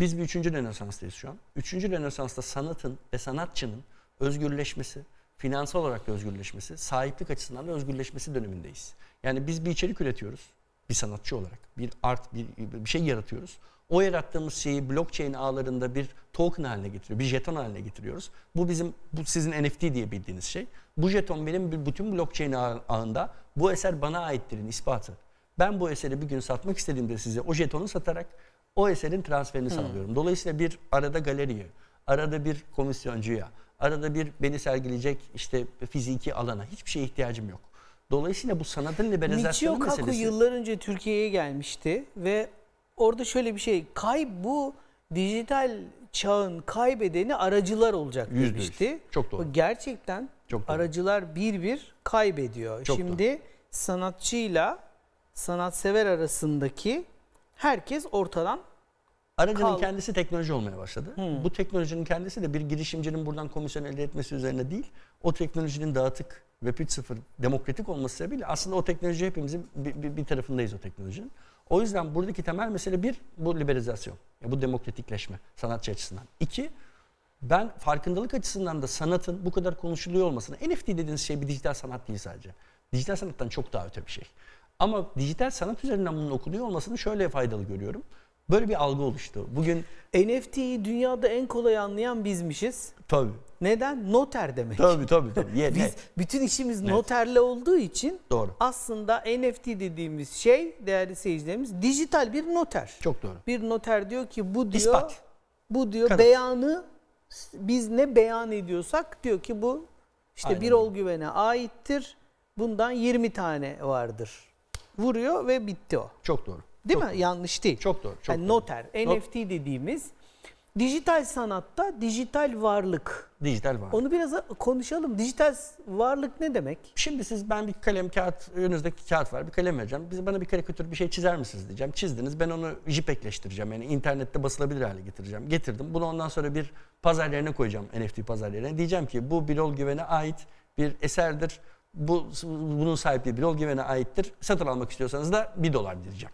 Biz bir üçüncü Rönesans'tayız şu an. Üçüncü Rönesans'ta sanatın ve sanatçının özgürleşmesi, finansal olarak da özgürleşmesi, sahiplik açısından da özgürleşmesi dönemindeyiz. Yani biz bir içerik üretiyoruz bir sanatçı olarak. Bir art, bir, bir şey yaratıyoruz. O yarattığımız şeyi blockchain ağlarında bir token haline getiriyor, bir jeton haline getiriyoruz. Bu bizim, bu sizin NFT diye bildiğiniz şey. Bu jeton benim bütün blockchain ağında bu eser bana aittirin ispatı. Ben bu eseri bir gün satmak istediğimde size o jetonu satarak o eserin transferini hmm. sağlıyorum. Dolayısıyla bir arada galeriye, arada bir komisyoncuya, arada bir beni sergileyecek işte fiziki alana hiçbir şeye ihtiyacım yok. Dolayısıyla bu sanatın liberalizasyonu Michio meselesi... Kaku yıllar önce Türkiye'ye gelmişti ve orada şöyle bir şey, kayıp bu dijital çağın kaybedeni aracılar olacak Yüzde demişti. Yüz. Çok doğru. gerçekten Çok doğru. aracılar bir bir kaybediyor. Çok Şimdi doğru. sanatçıyla sanatsever arasındaki herkes ortadan Aracının kaldı. kendisi teknoloji olmaya başladı. Hmm. Bu teknolojinin kendisi de bir girişimcinin buradan komisyon elde etmesi üzerine değil, o teknolojinin dağıtık ve 3.0 demokratik olması sebebiyle aslında o teknoloji hepimizin bir, bir, bir tarafındayız o teknolojinin. O yüzden buradaki temel mesele bir, bu liberalizasyon, bu demokratikleşme sanatçı açısından. İki, ben farkındalık açısından da sanatın bu kadar konuşuluyor olmasına, NFT dediğiniz şey bir dijital sanat değil sadece. Dijital sanattan çok daha öte bir şey. Ama dijital sanat üzerinden bunun okunuyor olmasını şöyle faydalı görüyorum. Böyle bir algı oluştu. Bugün NFT'yi dünyada en kolay anlayan bizmişiz. Tabii. Neden? Noter demek. Tabii tabii tabii. Yeah, Biz evet. bütün işimiz noterle olduğu için doğru. aslında NFT dediğimiz şey değerli seyircilerimiz dijital bir noter. Çok doğru. Bir noter diyor ki bu diyor İspat. bu diyor Kanıt. beyanı biz ne beyan ediyorsak diyor ki bu işte Aynen. bir ol güvene aittir. Bundan 20 tane vardır vuruyor ve bitti o. Çok doğru. Değil çok mi? Doğru. Yanlış değil. Çok doğru. Çok yani noter, doğru. NFT dediğimiz dijital sanatta dijital varlık. Dijital varlık. Onu biraz konuşalım. Dijital varlık ne demek? Şimdi siz ben bir kalem kağıt, önünüzdeki kağıt var. Bir kalem vereceğim. Biz bana bir karikatür bir şey çizer misiniz diyeceğim. Çizdiniz. Ben onu jipekleştireceğim. Yani internette basılabilir hale getireceğim. Getirdim. Bunu ondan sonra bir pazar yerine koyacağım. NFT pazar yerine. Diyeceğim ki bu Birol Güven'e ait bir eserdir bu, bunun sahipliği Bilol Güven'e aittir. Satın almak istiyorsanız da 1 dolar diyeceğim.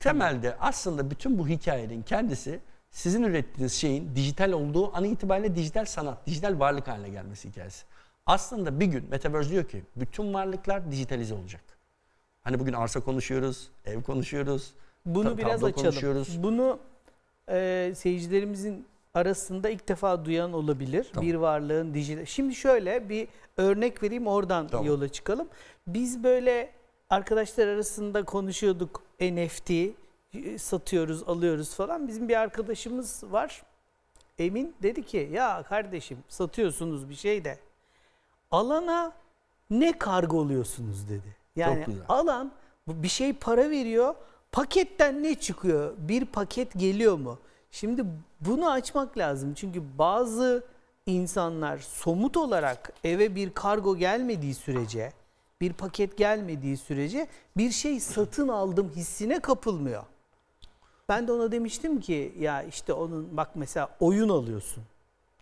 Temelde aslında bütün bu hikayenin kendisi sizin ürettiğiniz şeyin dijital olduğu an itibariyle dijital sanat, dijital varlık haline gelmesi hikayesi. Aslında bir gün Metaverse diyor ki bütün varlıklar dijitalize olacak. Hani bugün arsa konuşuyoruz, ev konuşuyoruz, Bunu tab- biraz açalım. konuşuyoruz. Bunu e, seyircilerimizin arasında ilk defa duyan olabilir. Tamam. Bir varlığın dijital. Şimdi şöyle bir örnek vereyim oradan tamam. yola çıkalım. Biz böyle arkadaşlar arasında konuşuyorduk NFT e, satıyoruz, alıyoruz falan. Bizim bir arkadaşımız var. Emin dedi ki ya kardeşim satıyorsunuz bir şey de alana ne kargo oluyorsunuz dedi. Yani alan bir şey para veriyor. Paketten ne çıkıyor? Bir paket geliyor mu? Şimdi bunu açmak lazım. Çünkü bazı insanlar somut olarak eve bir kargo gelmediği sürece, bir paket gelmediği sürece bir şey satın aldım hissine kapılmıyor. Ben de ona demiştim ki ya işte onun bak mesela oyun alıyorsun.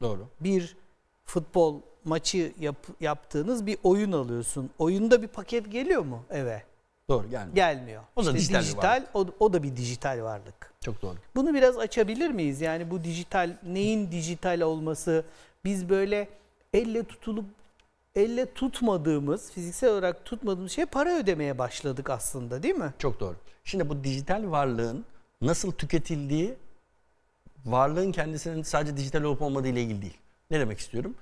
Doğru. Bir futbol maçı yap, yaptığınız bir oyun alıyorsun. Oyunda bir paket geliyor mu eve? Doğru gelmiyor. Gelmiyor. O da işte dijital, o, o da bir dijital varlık. Çok doğru. Bunu biraz açabilir miyiz? Yani bu dijital neyin dijital olması? Biz böyle elle tutulup elle tutmadığımız, fiziksel olarak tutmadığımız şeye para ödemeye başladık aslında değil mi? Çok doğru. Şimdi bu dijital varlığın nasıl tüketildiği varlığın kendisinin sadece dijital olup olmadığı ile ilgili değil. Ne demek istiyorum?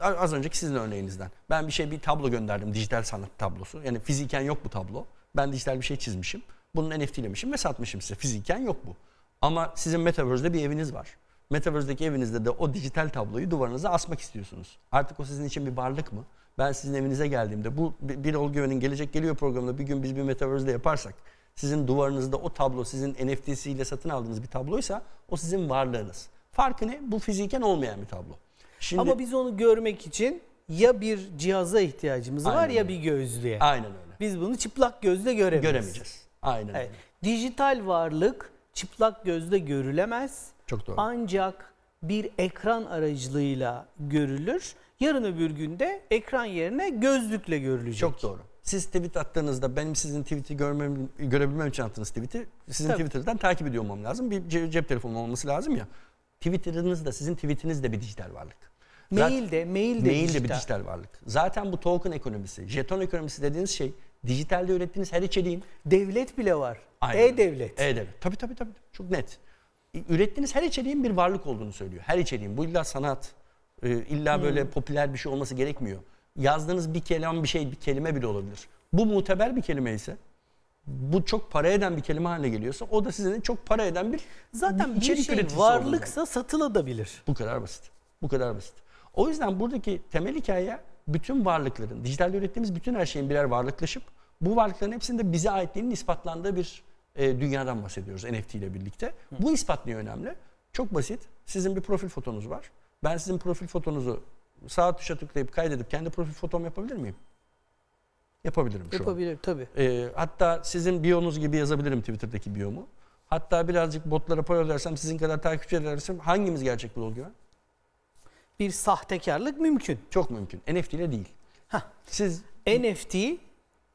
Az önceki sizin örneğinizden. Ben bir şey bir tablo gönderdim dijital sanat tablosu. Yani fiziken yok bu tablo. Ben dijital bir şey çizmişim. Bunun NFT'lemişim ve satmışım size. Fiziken yok bu. Ama sizin Metaverse'de bir eviniz var. Metaverse'deki evinizde de o dijital tabloyu duvarınıza asmak istiyorsunuz. Artık o sizin için bir varlık mı? Ben sizin evinize geldiğimde bu bir Ol Gelecek Geliyor programında bir gün biz bir Metaverse'de yaparsak sizin duvarınızda o tablo sizin NFT'siyle satın aldığınız bir tabloysa o sizin varlığınız. Farkı ne? Bu fiziken olmayan bir tablo. Şimdi, Ama biz onu görmek için ya bir cihaza ihtiyacımız var Aynen ya bir gözlüğe. Aynen öyle. Biz bunu çıplak gözle göremeyiz. Göremeyeceğiz. Aynen evet. Dijital varlık çıplak gözle görülemez. Çok doğru. Ancak bir ekran aracılığıyla görülür. Yarın öbür günde ekran yerine gözlükle görülecek. Çok doğru. Siz tweet attığınızda benim sizin tweet'i görmem, görebilmem için attığınız tweet'i sizin Tabii. Twitter'dan takip ediyor olmam lazım. Bir cep telefonu olması lazım ya. Twitter'ınız da sizin tweet'iniz de bir dijital varlık. Mail de, mail de, mail de dijital. bir dijital varlık. Zaten bu token ekonomisi, jeton ekonomisi dediğiniz şey Dijitalde ürettiğiniz her içeriğin. Devlet bile var. E-Devlet. E-Devlet. Tabii tabii tabii. Çok net. Ürettiğiniz her içeriğin bir varlık olduğunu söylüyor. Her içeriğin. Bu illa sanat, e, illa hmm. böyle hmm. popüler bir şey olması gerekmiyor. Yazdığınız bir kelam, bir şey, bir kelime bile olabilir. Bu muteber bir kelime ise bu çok para eden bir kelime haline geliyorsa o da sizin çok para eden bir zaten bir şey varlıksa satılabilir. Bu kadar basit. Bu kadar basit. O yüzden buradaki temel hikaye bütün varlıkların, dijitalde ürettiğimiz bütün her şeyin birer varlıklaşıp bu varlıkların hepsinde bize aitliğinin ispatlandığı bir e, dünyadan bahsediyoruz NFT ile birlikte. Hı. Bu ispat niye önemli? Çok basit. Sizin bir profil fotonuz var. Ben sizin profil fotonuzu sağ tuşa tıklayıp kaydedip kendi profil fotom yapabilir miyim? Yapabilirim şu Yapabilirim an. tabii. Ee, hatta sizin biyonuz gibi yazabilirim Twitter'daki biyomu. Hatta birazcık botlara para ödersem, sizin kadar takipçi edersem hangimiz gerçek blogger? bir sahtekarlık mümkün. Çok mümkün. NFT ile değil. Heh. Siz NFT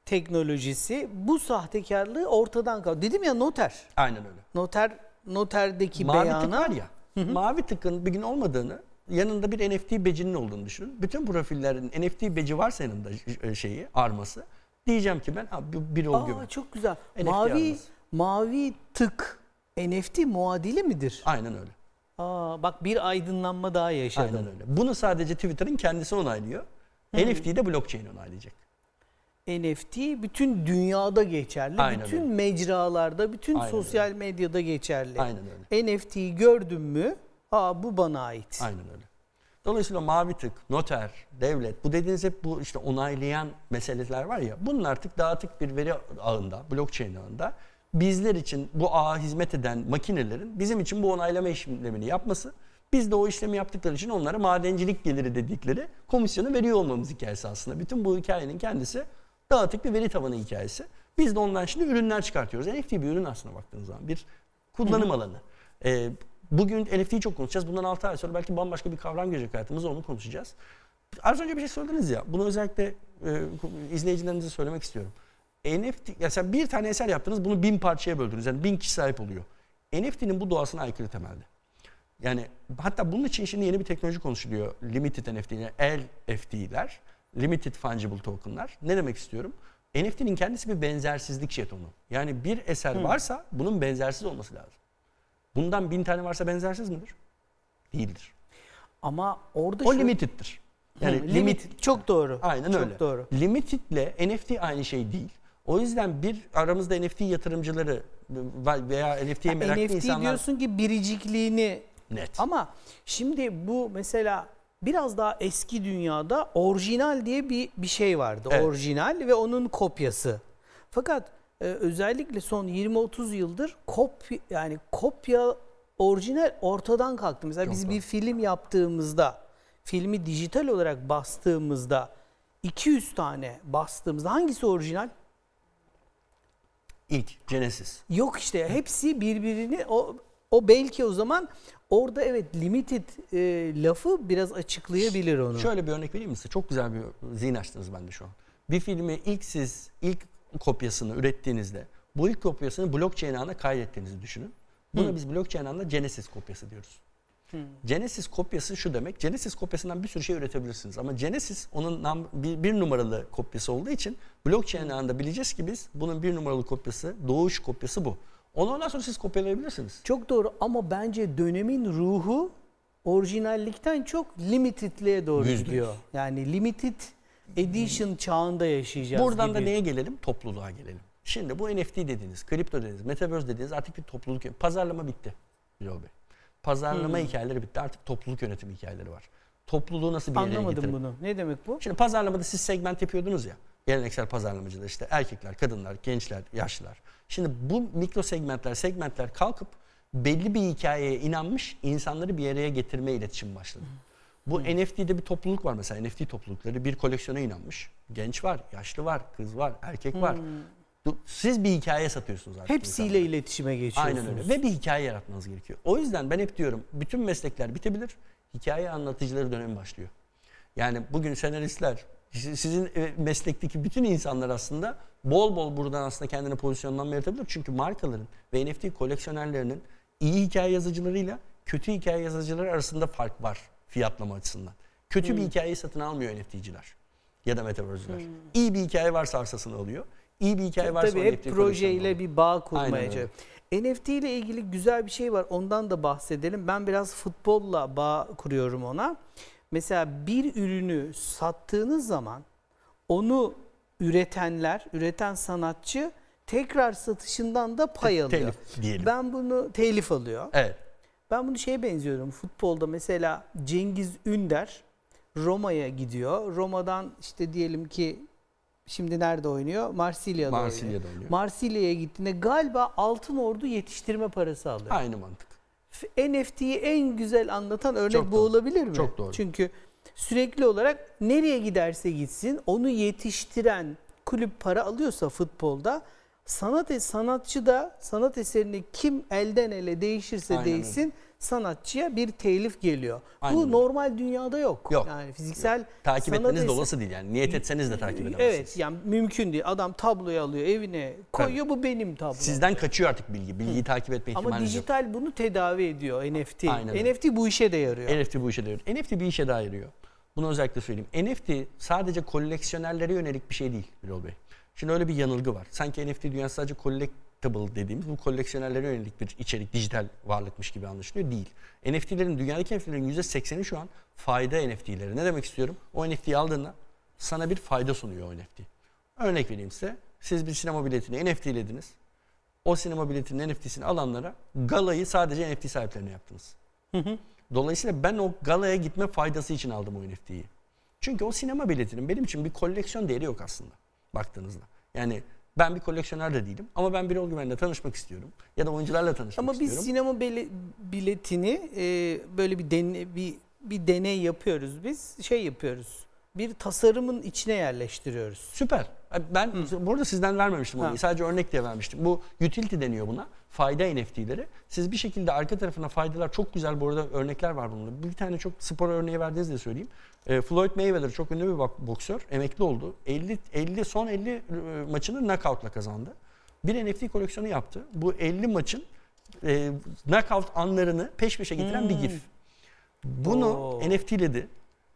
teknolojisi bu sahtekarlığı ortadan kaldı. Dedim ya noter. Aynen öyle. Noter noterdeki Mavi beyana... Mavi tık ya. Mavi tıkın bir gün olmadığını yanında bir NFT becinin olduğunu düşünün. Bütün profillerin NFT beci varsa yanında e, şeyi arması diyeceğim ki ben abi bir ol Aa, çok güzel. NFT mavi arması. mavi tık NFT muadili midir? Aynen öyle. Aa, bak bir aydınlanma daha yaşadın. Aynen öyle. Bunu sadece Twitter'ın kendisi onaylıyor. Hı. NFT'yi de blockchain onaylayacak. NFT bütün dünyada geçerli. Aynen bütün öyle. mecralarda, bütün Aynen sosyal öyle. medyada geçerli. Aynen öyle. NFT'yi gördün mü? Aa bu bana ait. Aynen öyle. Dolayısıyla mavi tık, noter, devlet bu dediğiniz hep bu işte onaylayan meseleler var ya. Bunun artık dağıtık bir veri ağında, blockchain ağında bizler için bu ağa hizmet eden makinelerin bizim için bu onaylama işlemini yapması, biz de o işlemi yaptıkları için onlara madencilik geliri dedikleri komisyonu veriyor olmamız hikayesi aslında. Bütün bu hikayenin kendisi dağıtık bir veri tabanı hikayesi. Biz de ondan şimdi ürünler çıkartıyoruz. NFT bir ürün aslında baktığınız zaman. Bir kullanım Hı. alanı. Ee, bugün NFT'yi çok konuşacağız. Bundan 6 ay sonra belki bambaşka bir kavram gelecek hayatımızda onu konuşacağız. Az önce bir şey söylediniz ya. Bunu özellikle e, izleyicilerimize söylemek istiyorum. NFT, ya bir tane eser yaptınız bunu bin parçaya böldünüz. Yani bin kişi sahip oluyor. NFT'nin bu doğasına aykırı temelde. Yani hatta bunun için şimdi yeni bir teknoloji konuşuluyor. Limited NFT, LFT'ler. Limited Fungible Token'lar. Ne demek istiyorum? NFT'nin kendisi bir benzersizlik jetonu. Yani bir eser Hı. varsa bunun benzersiz olması lazım. Bundan bin tane varsa benzersiz midir? Değildir. Ama orada o şu... limited'tir. Yani Hı, limit, limit çok doğru. Aynen çok öyle. Doğru. Limited'le NFT aynı şey değil. O yüzden bir aramızda NFT yatırımcıları veya NFT'ye meraklı NFT insanlar... NFT diyorsun ki biricikliğini... Net. Ama şimdi bu mesela biraz daha eski dünyada orijinal diye bir, bir şey vardı. Evet. Orijinal ve onun kopyası. Fakat e, özellikle son 20-30 yıldır kopya yani kopya orijinal ortadan kalktı. Mesela Çok biz doğru. bir film yaptığımızda, filmi dijital olarak bastığımızda 200 tane bastığımızda hangisi orijinal? İlk Genesis. Yok işte hepsi birbirini o o belki o zaman orada evet limited e, lafı biraz açıklayabilir onu. Şöyle bir örnek vereyim mi size? Çok güzel bir zihin açtınız bende şu an. Bir filmi ilk siz ilk kopyasını ürettiğinizde bu ilk kopyasını blockchain ağına kaydettiğinizi düşünün. Buna Hı. biz blockchain ağında Genesis kopyası diyoruz. Hmm. Genesis kopyası şu demek. Genesis kopyasından bir sürü şey üretebilirsiniz. Ama Genesis onun bir, bir numaralı kopyası olduğu için blockchain hmm. ağında bileceğiz ki biz bunun bir numaralı kopyası, doğuş kopyası bu. Onu ondan sonra siz kopyalayabilirsiniz. Çok doğru ama bence dönemin ruhu orijinallikten çok limitedliğe doğru %100. gidiyor. Yani limited edition çağında yaşayacağız. Buradan gibi. da neye gelelim? Topluluğa gelelim. Şimdi bu NFT dediğiniz, kripto dediğiniz, metaverse dediğiniz artık bir topluluk. Pazarlama bitti Bilal Bey. Pazarlama hmm. hikayeleri bitti. Artık topluluk yönetimi hikayeleri var. Topluluğu nasıl bir Anlamadım yere getirip... bunu. Ne demek bu? Şimdi pazarlamada siz segment yapıyordunuz ya. Geleneksel pazarlamacılar işte erkekler, kadınlar, gençler, yaşlılar. Şimdi bu mikro segmentler, segmentler kalkıp belli bir hikayeye inanmış insanları bir araya getirme iletişim başladı. Hmm. Bu hmm. NFT'de bir topluluk var mesela NFT toplulukları bir koleksiyona inanmış. Genç var, yaşlı var, kız var, erkek hmm. var. Siz bir hikaye satıyorsunuz artık. Hepsiyle insanlara. iletişime geçiyorsunuz. Aynen öyle. Ve bir hikaye yaratmanız gerekiyor. O yüzden ben hep diyorum bütün meslekler bitebilir. Hikaye anlatıcıları dönemi başlıyor. Yani bugün senaristler, sizin e, meslekteki bütün insanlar aslında bol bol buradan aslında kendini pozisyonlanma yaratabilir. Çünkü markaların ve NFT koleksiyonerlerinin iyi hikaye yazıcılarıyla kötü hikaye yazıcıları arasında fark var fiyatlama açısından. Kötü hmm. bir hikayeyi satın almıyor NFT'ciler ya da metaverse'ler. Hmm. İyi bir hikaye varsa arsasını alıyor iyi bir hikaye varsa Tabii hep projeyle bir bağ kurmayacak. NFT ile ilgili güzel bir şey var. Ondan da bahsedelim. Ben biraz futbolla bağ kuruyorum ona. Mesela bir ürünü sattığınız zaman onu üretenler, üreten sanatçı tekrar satışından da pay alıyor. Telif diyelim. Ben bunu telif alıyor. Evet. Ben bunu şeye benziyorum. Futbolda mesela Cengiz Ünder Roma'ya gidiyor. Roma'dan işte diyelim ki Şimdi nerede oynuyor? Marsilya'da, Marsilya'da oynuyor. oynuyor. Marsilya'ya gittiğinde galiba Altın Ordu yetiştirme parası alıyor. Aynı mantık. NFT'yi en güzel anlatan örnek Çok bu doğru. olabilir mi? Çok doğru. Çünkü sürekli olarak nereye giderse gitsin onu yetiştiren kulüp para alıyorsa futbolda sanat e, sanatçı da sanat eserini kim elden ele değişirse Aynen değişsin öyle sanatçıya bir telif geliyor. Aynen. Bu normal dünyada yok. Yok. Yani fiziksel yok. takip etmeniz ise, de değil yani. Niyet etseniz de takip edemezsiniz. Evet yani mümkün değil. Adam tabloyu alıyor, evine koyuyor. Tabii. Bu benim tablo. Sizden kaçıyor artık bilgi. Bilgiyi Hı. takip etme ihtimaliniz Ama dijital yok. bunu tedavi ediyor NFT. Aynen. NFT bu işe de yarıyor. NFT bu işe de yarıyor. NFT bir işe daha yarıyor. Bunu özellikle söyleyeyim. NFT sadece koleksiyonerlere yönelik bir şey değil Birol Bey. Şimdi öyle bir yanılgı var. Sanki NFT dünyası sadece kolek collectible dediğimiz bu koleksiyonerlere yönelik bir içerik dijital varlıkmış gibi anlaşılıyor. Değil. NFT'lerin dünyadaki NFT'lerin %80'i şu an fayda NFT'leri. Ne demek istiyorum? O NFT'yi aldığında sana bir fayda sunuyor o NFT. Örnek vereyim size. Siz bir sinema biletini NFT'lediniz. O sinema biletinin NFT'sini alanlara galayı sadece NFT sahiplerine yaptınız. Hı hı. Dolayısıyla ben o galaya gitme faydası için aldım o NFT'yi. Çünkü o sinema biletinin benim için bir koleksiyon değeri yok aslında baktığınızda. Yani ben bir koleksiyoner de değilim ama ben Birol Güven'le tanışmak istiyorum. Ya da oyuncularla tanışmak ama istiyorum. Ama biz sinema bile, biletini e, böyle bir, den, bir, bir deney yapıyoruz biz. Şey yapıyoruz. Bir tasarımın içine yerleştiriyoruz. Süper. Ben Hı. bu sizden vermemiştim onu. Sadece örnek diye vermiştim. Bu utility deniyor buna fayda NFT'leri. Siz bir şekilde arka tarafına faydalar çok güzel bu arada örnekler var bunun. Bir tane çok spor örneği verdiniz de söyleyeyim. E, Floyd Mayweather çok ünlü bir boksör. Emekli oldu. 50, 50 son 50 e, maçını knockout'la kazandı. Bir NFT koleksiyonu yaptı. Bu 50 maçın e, knockout anlarını peş peşe getiren hmm. bir gif. Bunu Oo. NFT'ledi.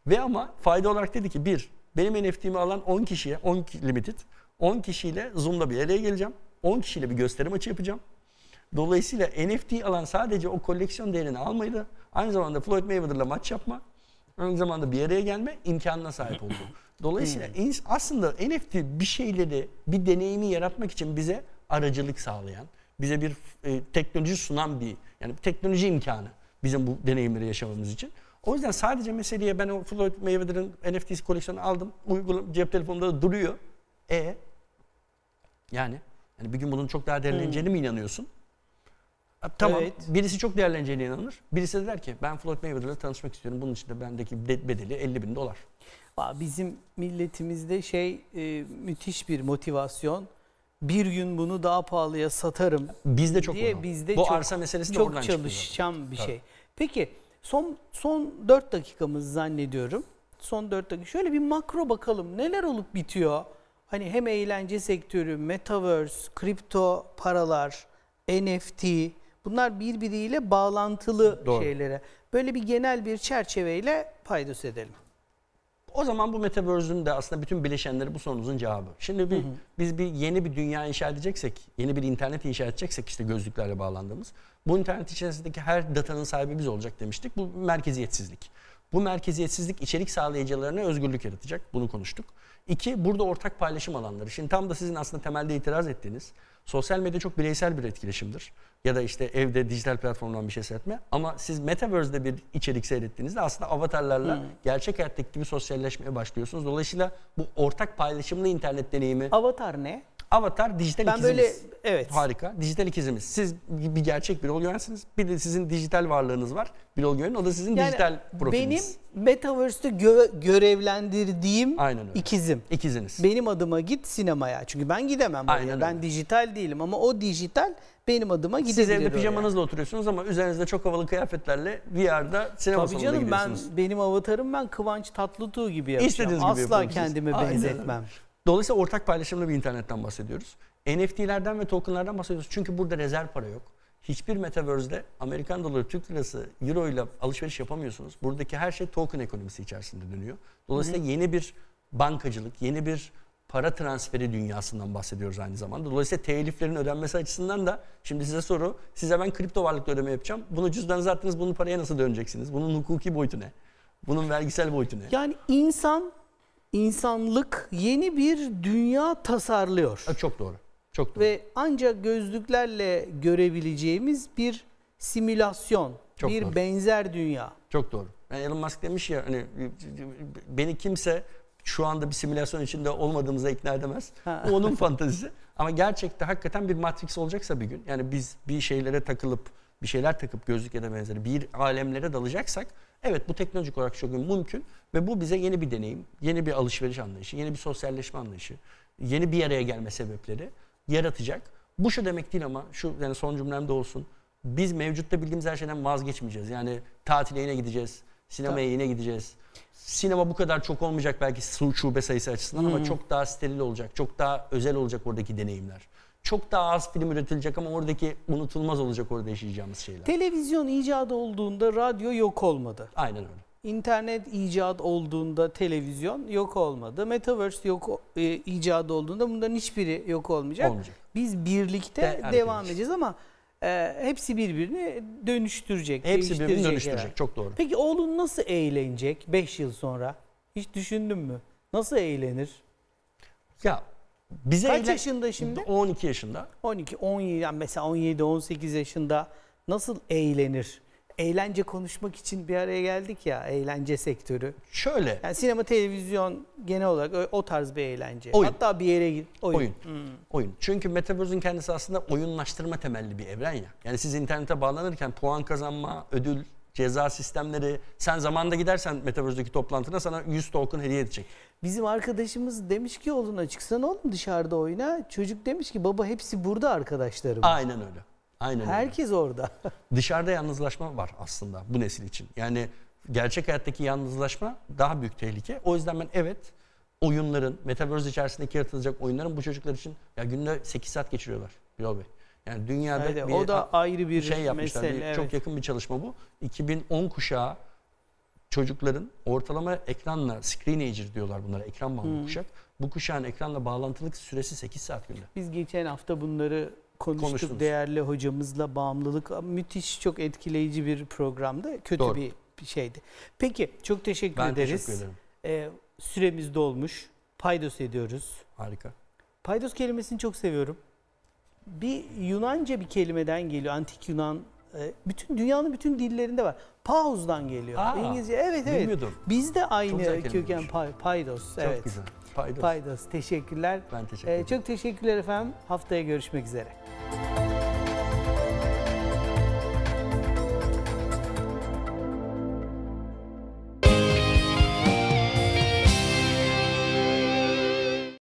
Ve ama fayda olarak dedi ki bir, benim NFT'mi alan 10 kişiye, 10 limited, 10 kişiyle Zoom'da bir araya geleceğim. 10 kişiyle bir gösteri maçı yapacağım. Dolayısıyla NFT alan sadece o koleksiyon değerini almaydı. Aynı zamanda Floyd Mayweather'la maç yapma, aynı zamanda bir araya gelme imkanına sahip oldu. <laughs> Dolayısıyla hmm. aslında NFT bir şeyleri, bir deneyimi yaratmak için bize aracılık sağlayan, bize bir e, teknoloji sunan bir, yani teknoloji imkanı bizim bu deneyimleri yaşamamız için. O yüzden sadece meseleye ben o Floyd Mayweather'ın NFT koleksiyonu aldım. Uygulam cep telefonumda da duruyor. E yani yani bir gün bunun çok daha derinleneceğine hmm. mi inanıyorsun? Tamam. Evet. Birisi çok değerleneceğine inanır. Birisi de der ki ben Floyd Mayweather'la tanışmak istiyorum. Bunun için de bendeki bedeli 50 bin dolar. Bizim milletimizde şey e, müthiş bir motivasyon. Bir gün bunu daha pahalıya satarım. Bizde çok diye var. bizde Bu çok, arsa meselesi de oradan çok çalışacağım bir Tabii. şey. Peki son son 4 dakikamız zannediyorum. Son 4 dakika. Şöyle bir makro bakalım. Neler olup bitiyor? Hani hem eğlence sektörü, metaverse, kripto paralar, NFT, Bunlar birbiriyle bağlantılı Doğru. şeylere. Böyle bir genel bir çerçeveyle paydos edelim. O zaman bu metaverse'ün de aslında bütün bileşenleri bu sorunuzun cevabı. Şimdi bir, hı hı. biz bir yeni bir dünya inşa edeceksek, yeni bir internet inşa edeceksek işte gözlüklerle bağlandığımız. Bu internet içerisindeki her datanın sahibi biz olacak demiştik. Bu merkeziyetsizlik. Bu merkeziyetsizlik içerik sağlayıcılarına özgürlük yaratacak. Bunu konuştuk. İki, burada ortak paylaşım alanları. Şimdi tam da sizin aslında temelde itiraz ettiğiniz Sosyal medya çok bireysel bir etkileşimdir. Ya da işte evde dijital platformdan bir şey seyretme. Ama siz Metaverse'de bir içerik seyrettiğinizde aslında avatarlarla hmm. gerçek hayattaki gibi sosyalleşmeye başlıyorsunuz. Dolayısıyla bu ortak paylaşımlı internet deneyimi... Avatar ne? Avatar dijital ben ikizimiz. böyle evet. Harika. Dijital ikizimiz. Siz bir gerçek bir olgörsünüz. Bir de sizin dijital varlığınız var. Bir görün. O da sizin yani dijital profiliniz. Benim Metaverse'te gö- görevlendirdiğim Aynen öyle. ikizim. İkiziniz. Benim adıma git sinemaya. Çünkü ben gidemem oraya. Aynen öyle. Ben dijital değilim ama o dijital benim adıma gidebilir Siz evde pijamanızla oraya. oturuyorsunuz ama üzerinizde çok havalı kıyafetlerle VR'da sinema Tabii salonuna canım, gidiyorsunuz. Tabii canım benim avatarım ben Kıvanç Tatlıtuğ gibi yapacağım. İstediğiniz gibi Asla kendime benzetmem. Aynen. Dolayısıyla ortak paylaşımlı bir internetten bahsediyoruz. NFT'lerden ve tokenlardan bahsediyoruz. Çünkü burada rezerv para yok. Hiçbir metaverse'de Amerikan doları, Türk lirası, euro ile alışveriş yapamıyorsunuz. Buradaki her şey token ekonomisi içerisinde dönüyor. Dolayısıyla Hı-hı. yeni bir bankacılık, yeni bir para transferi dünyasından bahsediyoruz aynı zamanda. Dolayısıyla teliflerin ödenmesi açısından da şimdi size soru, size ben kripto varlıkla ödeme yapacağım. Bunu cüzdanınıza attınız, bunu paraya nasıl döneceksiniz? Bunun hukuki boyutu ne? Bunun vergisel boyutu ne? Yani insan insanlık yeni bir dünya tasarlıyor. Çok doğru. Çok doğru. Ve ancak gözlüklerle görebileceğimiz bir simülasyon, Çok bir doğru. benzer dünya. Çok doğru. Yani Elon Musk demiş ya hani beni kimse şu anda bir simülasyon içinde olmadığımıza ikna edemez. Ha. Bu onun fantazisi. Ama gerçekte hakikaten bir Matrix olacaksa bir gün yani biz bir şeylere takılıp bir şeyler takıp gözlük ya da benzeri bir alemlere dalacaksak Evet bu teknolojik olarak şu gün mümkün ve bu bize yeni bir deneyim, yeni bir alışveriş anlayışı, yeni bir sosyalleşme anlayışı, yeni bir araya gelme sebepleri yaratacak. Bu şu demek değil ama şu yani son cümlemde olsun. Biz mevcutta bildiğimiz her şeyden vazgeçmeyeceğiz. Yani tatile yine gideceğiz, sinemaya yine gideceğiz. Sinema bu kadar çok olmayacak belki su şube sayısı açısından hmm. ama çok daha steril olacak, çok daha özel olacak oradaki deneyimler çok daha az film üretilecek ama oradaki unutulmaz olacak orada yaşayacağımız şeyler. Televizyon icat olduğunda radyo yok olmadı. Aynen öyle. İnternet icat olduğunda televizyon yok olmadı. Metaverse yok e, icat olduğunda bunların hiçbiri yok olmayacak. olmayacak. Biz birlikte De, devam edeceğiz ama e, hepsi birbirini dönüştürecek. Hepsi birbirini dönüştürecek herhalde. çok doğru. Peki oğlun nasıl eğlenecek 5 yıl sonra? Hiç düşündün mü? Nasıl eğlenir? Ya bize Kaç eyle... yaşında şimdi? 12 yaşında. 12, 17 yani mesela 17, 18 yaşında nasıl eğlenir? Eğlence konuşmak için bir araya geldik ya eğlence sektörü. Şöyle. Yani sinema, televizyon genel olarak o tarz bir eğlence. Oyun. Hatta bir yere git. Oyun. Oyun. Hmm. oyun. Çünkü Metaverse'ün kendisi aslında oyunlaştırma temelli bir evren ya. Yani siz internete bağlanırken puan kazanma, ödül, ceza sistemleri. Sen zamanda gidersen Metaverse'deki toplantına sana 100 token hediye edecek. Bizim arkadaşımız demiş ki oğluna çıksana oğlum dışarıda oyna. Çocuk demiş ki baba hepsi burada arkadaşlarım. Aynen öyle. Aynen Herkes öyle. orada. <laughs> Dışarıda yalnızlaşma var aslında bu nesil için. Yani gerçek hayattaki yalnızlaşma daha büyük tehlike. O yüzden ben evet oyunların, Metaverse içerisindeki yaratılacak oyunların bu çocuklar için ya günde 8 saat geçiriyorlar. Bilal Bey. Yani dünyada Öyle, bir, o da ayrı bir şey yapmışlar. Mesele, bir, evet. Çok yakın bir çalışma bu. 2010 kuşağı çocukların ortalama ekranla screen ager diyorlar bunlara ekran bağımlı hmm. kuşak. Bu kuşağın ekranla bağlantılık süresi 8 saat günde. Biz geçen hafta bunları konuştuk Konuştunuz. değerli hocamızla bağımlılık müthiş çok etkileyici bir programdı, kötü Doğru. bir şeydi. Peki çok teşekkür ben ederiz. Ben teşekkür ederim. Ee, süremiz dolmuş. Paydos ediyoruz. Harika. Paydos kelimesini çok seviyorum bir Yunanca bir kelimeden geliyor. Antik Yunan e, bütün dünyanın bütün dillerinde var. Paus'dan geliyor. Aa, İngilizce evet evet. Bilmiyordum. Bizde aynı köken paydos. Çok evet. güzel. Paydos. Paydos. Teşekkürler. Ben teşekkür e, ederim. çok teşekkürler efendim. Haftaya görüşmek üzere.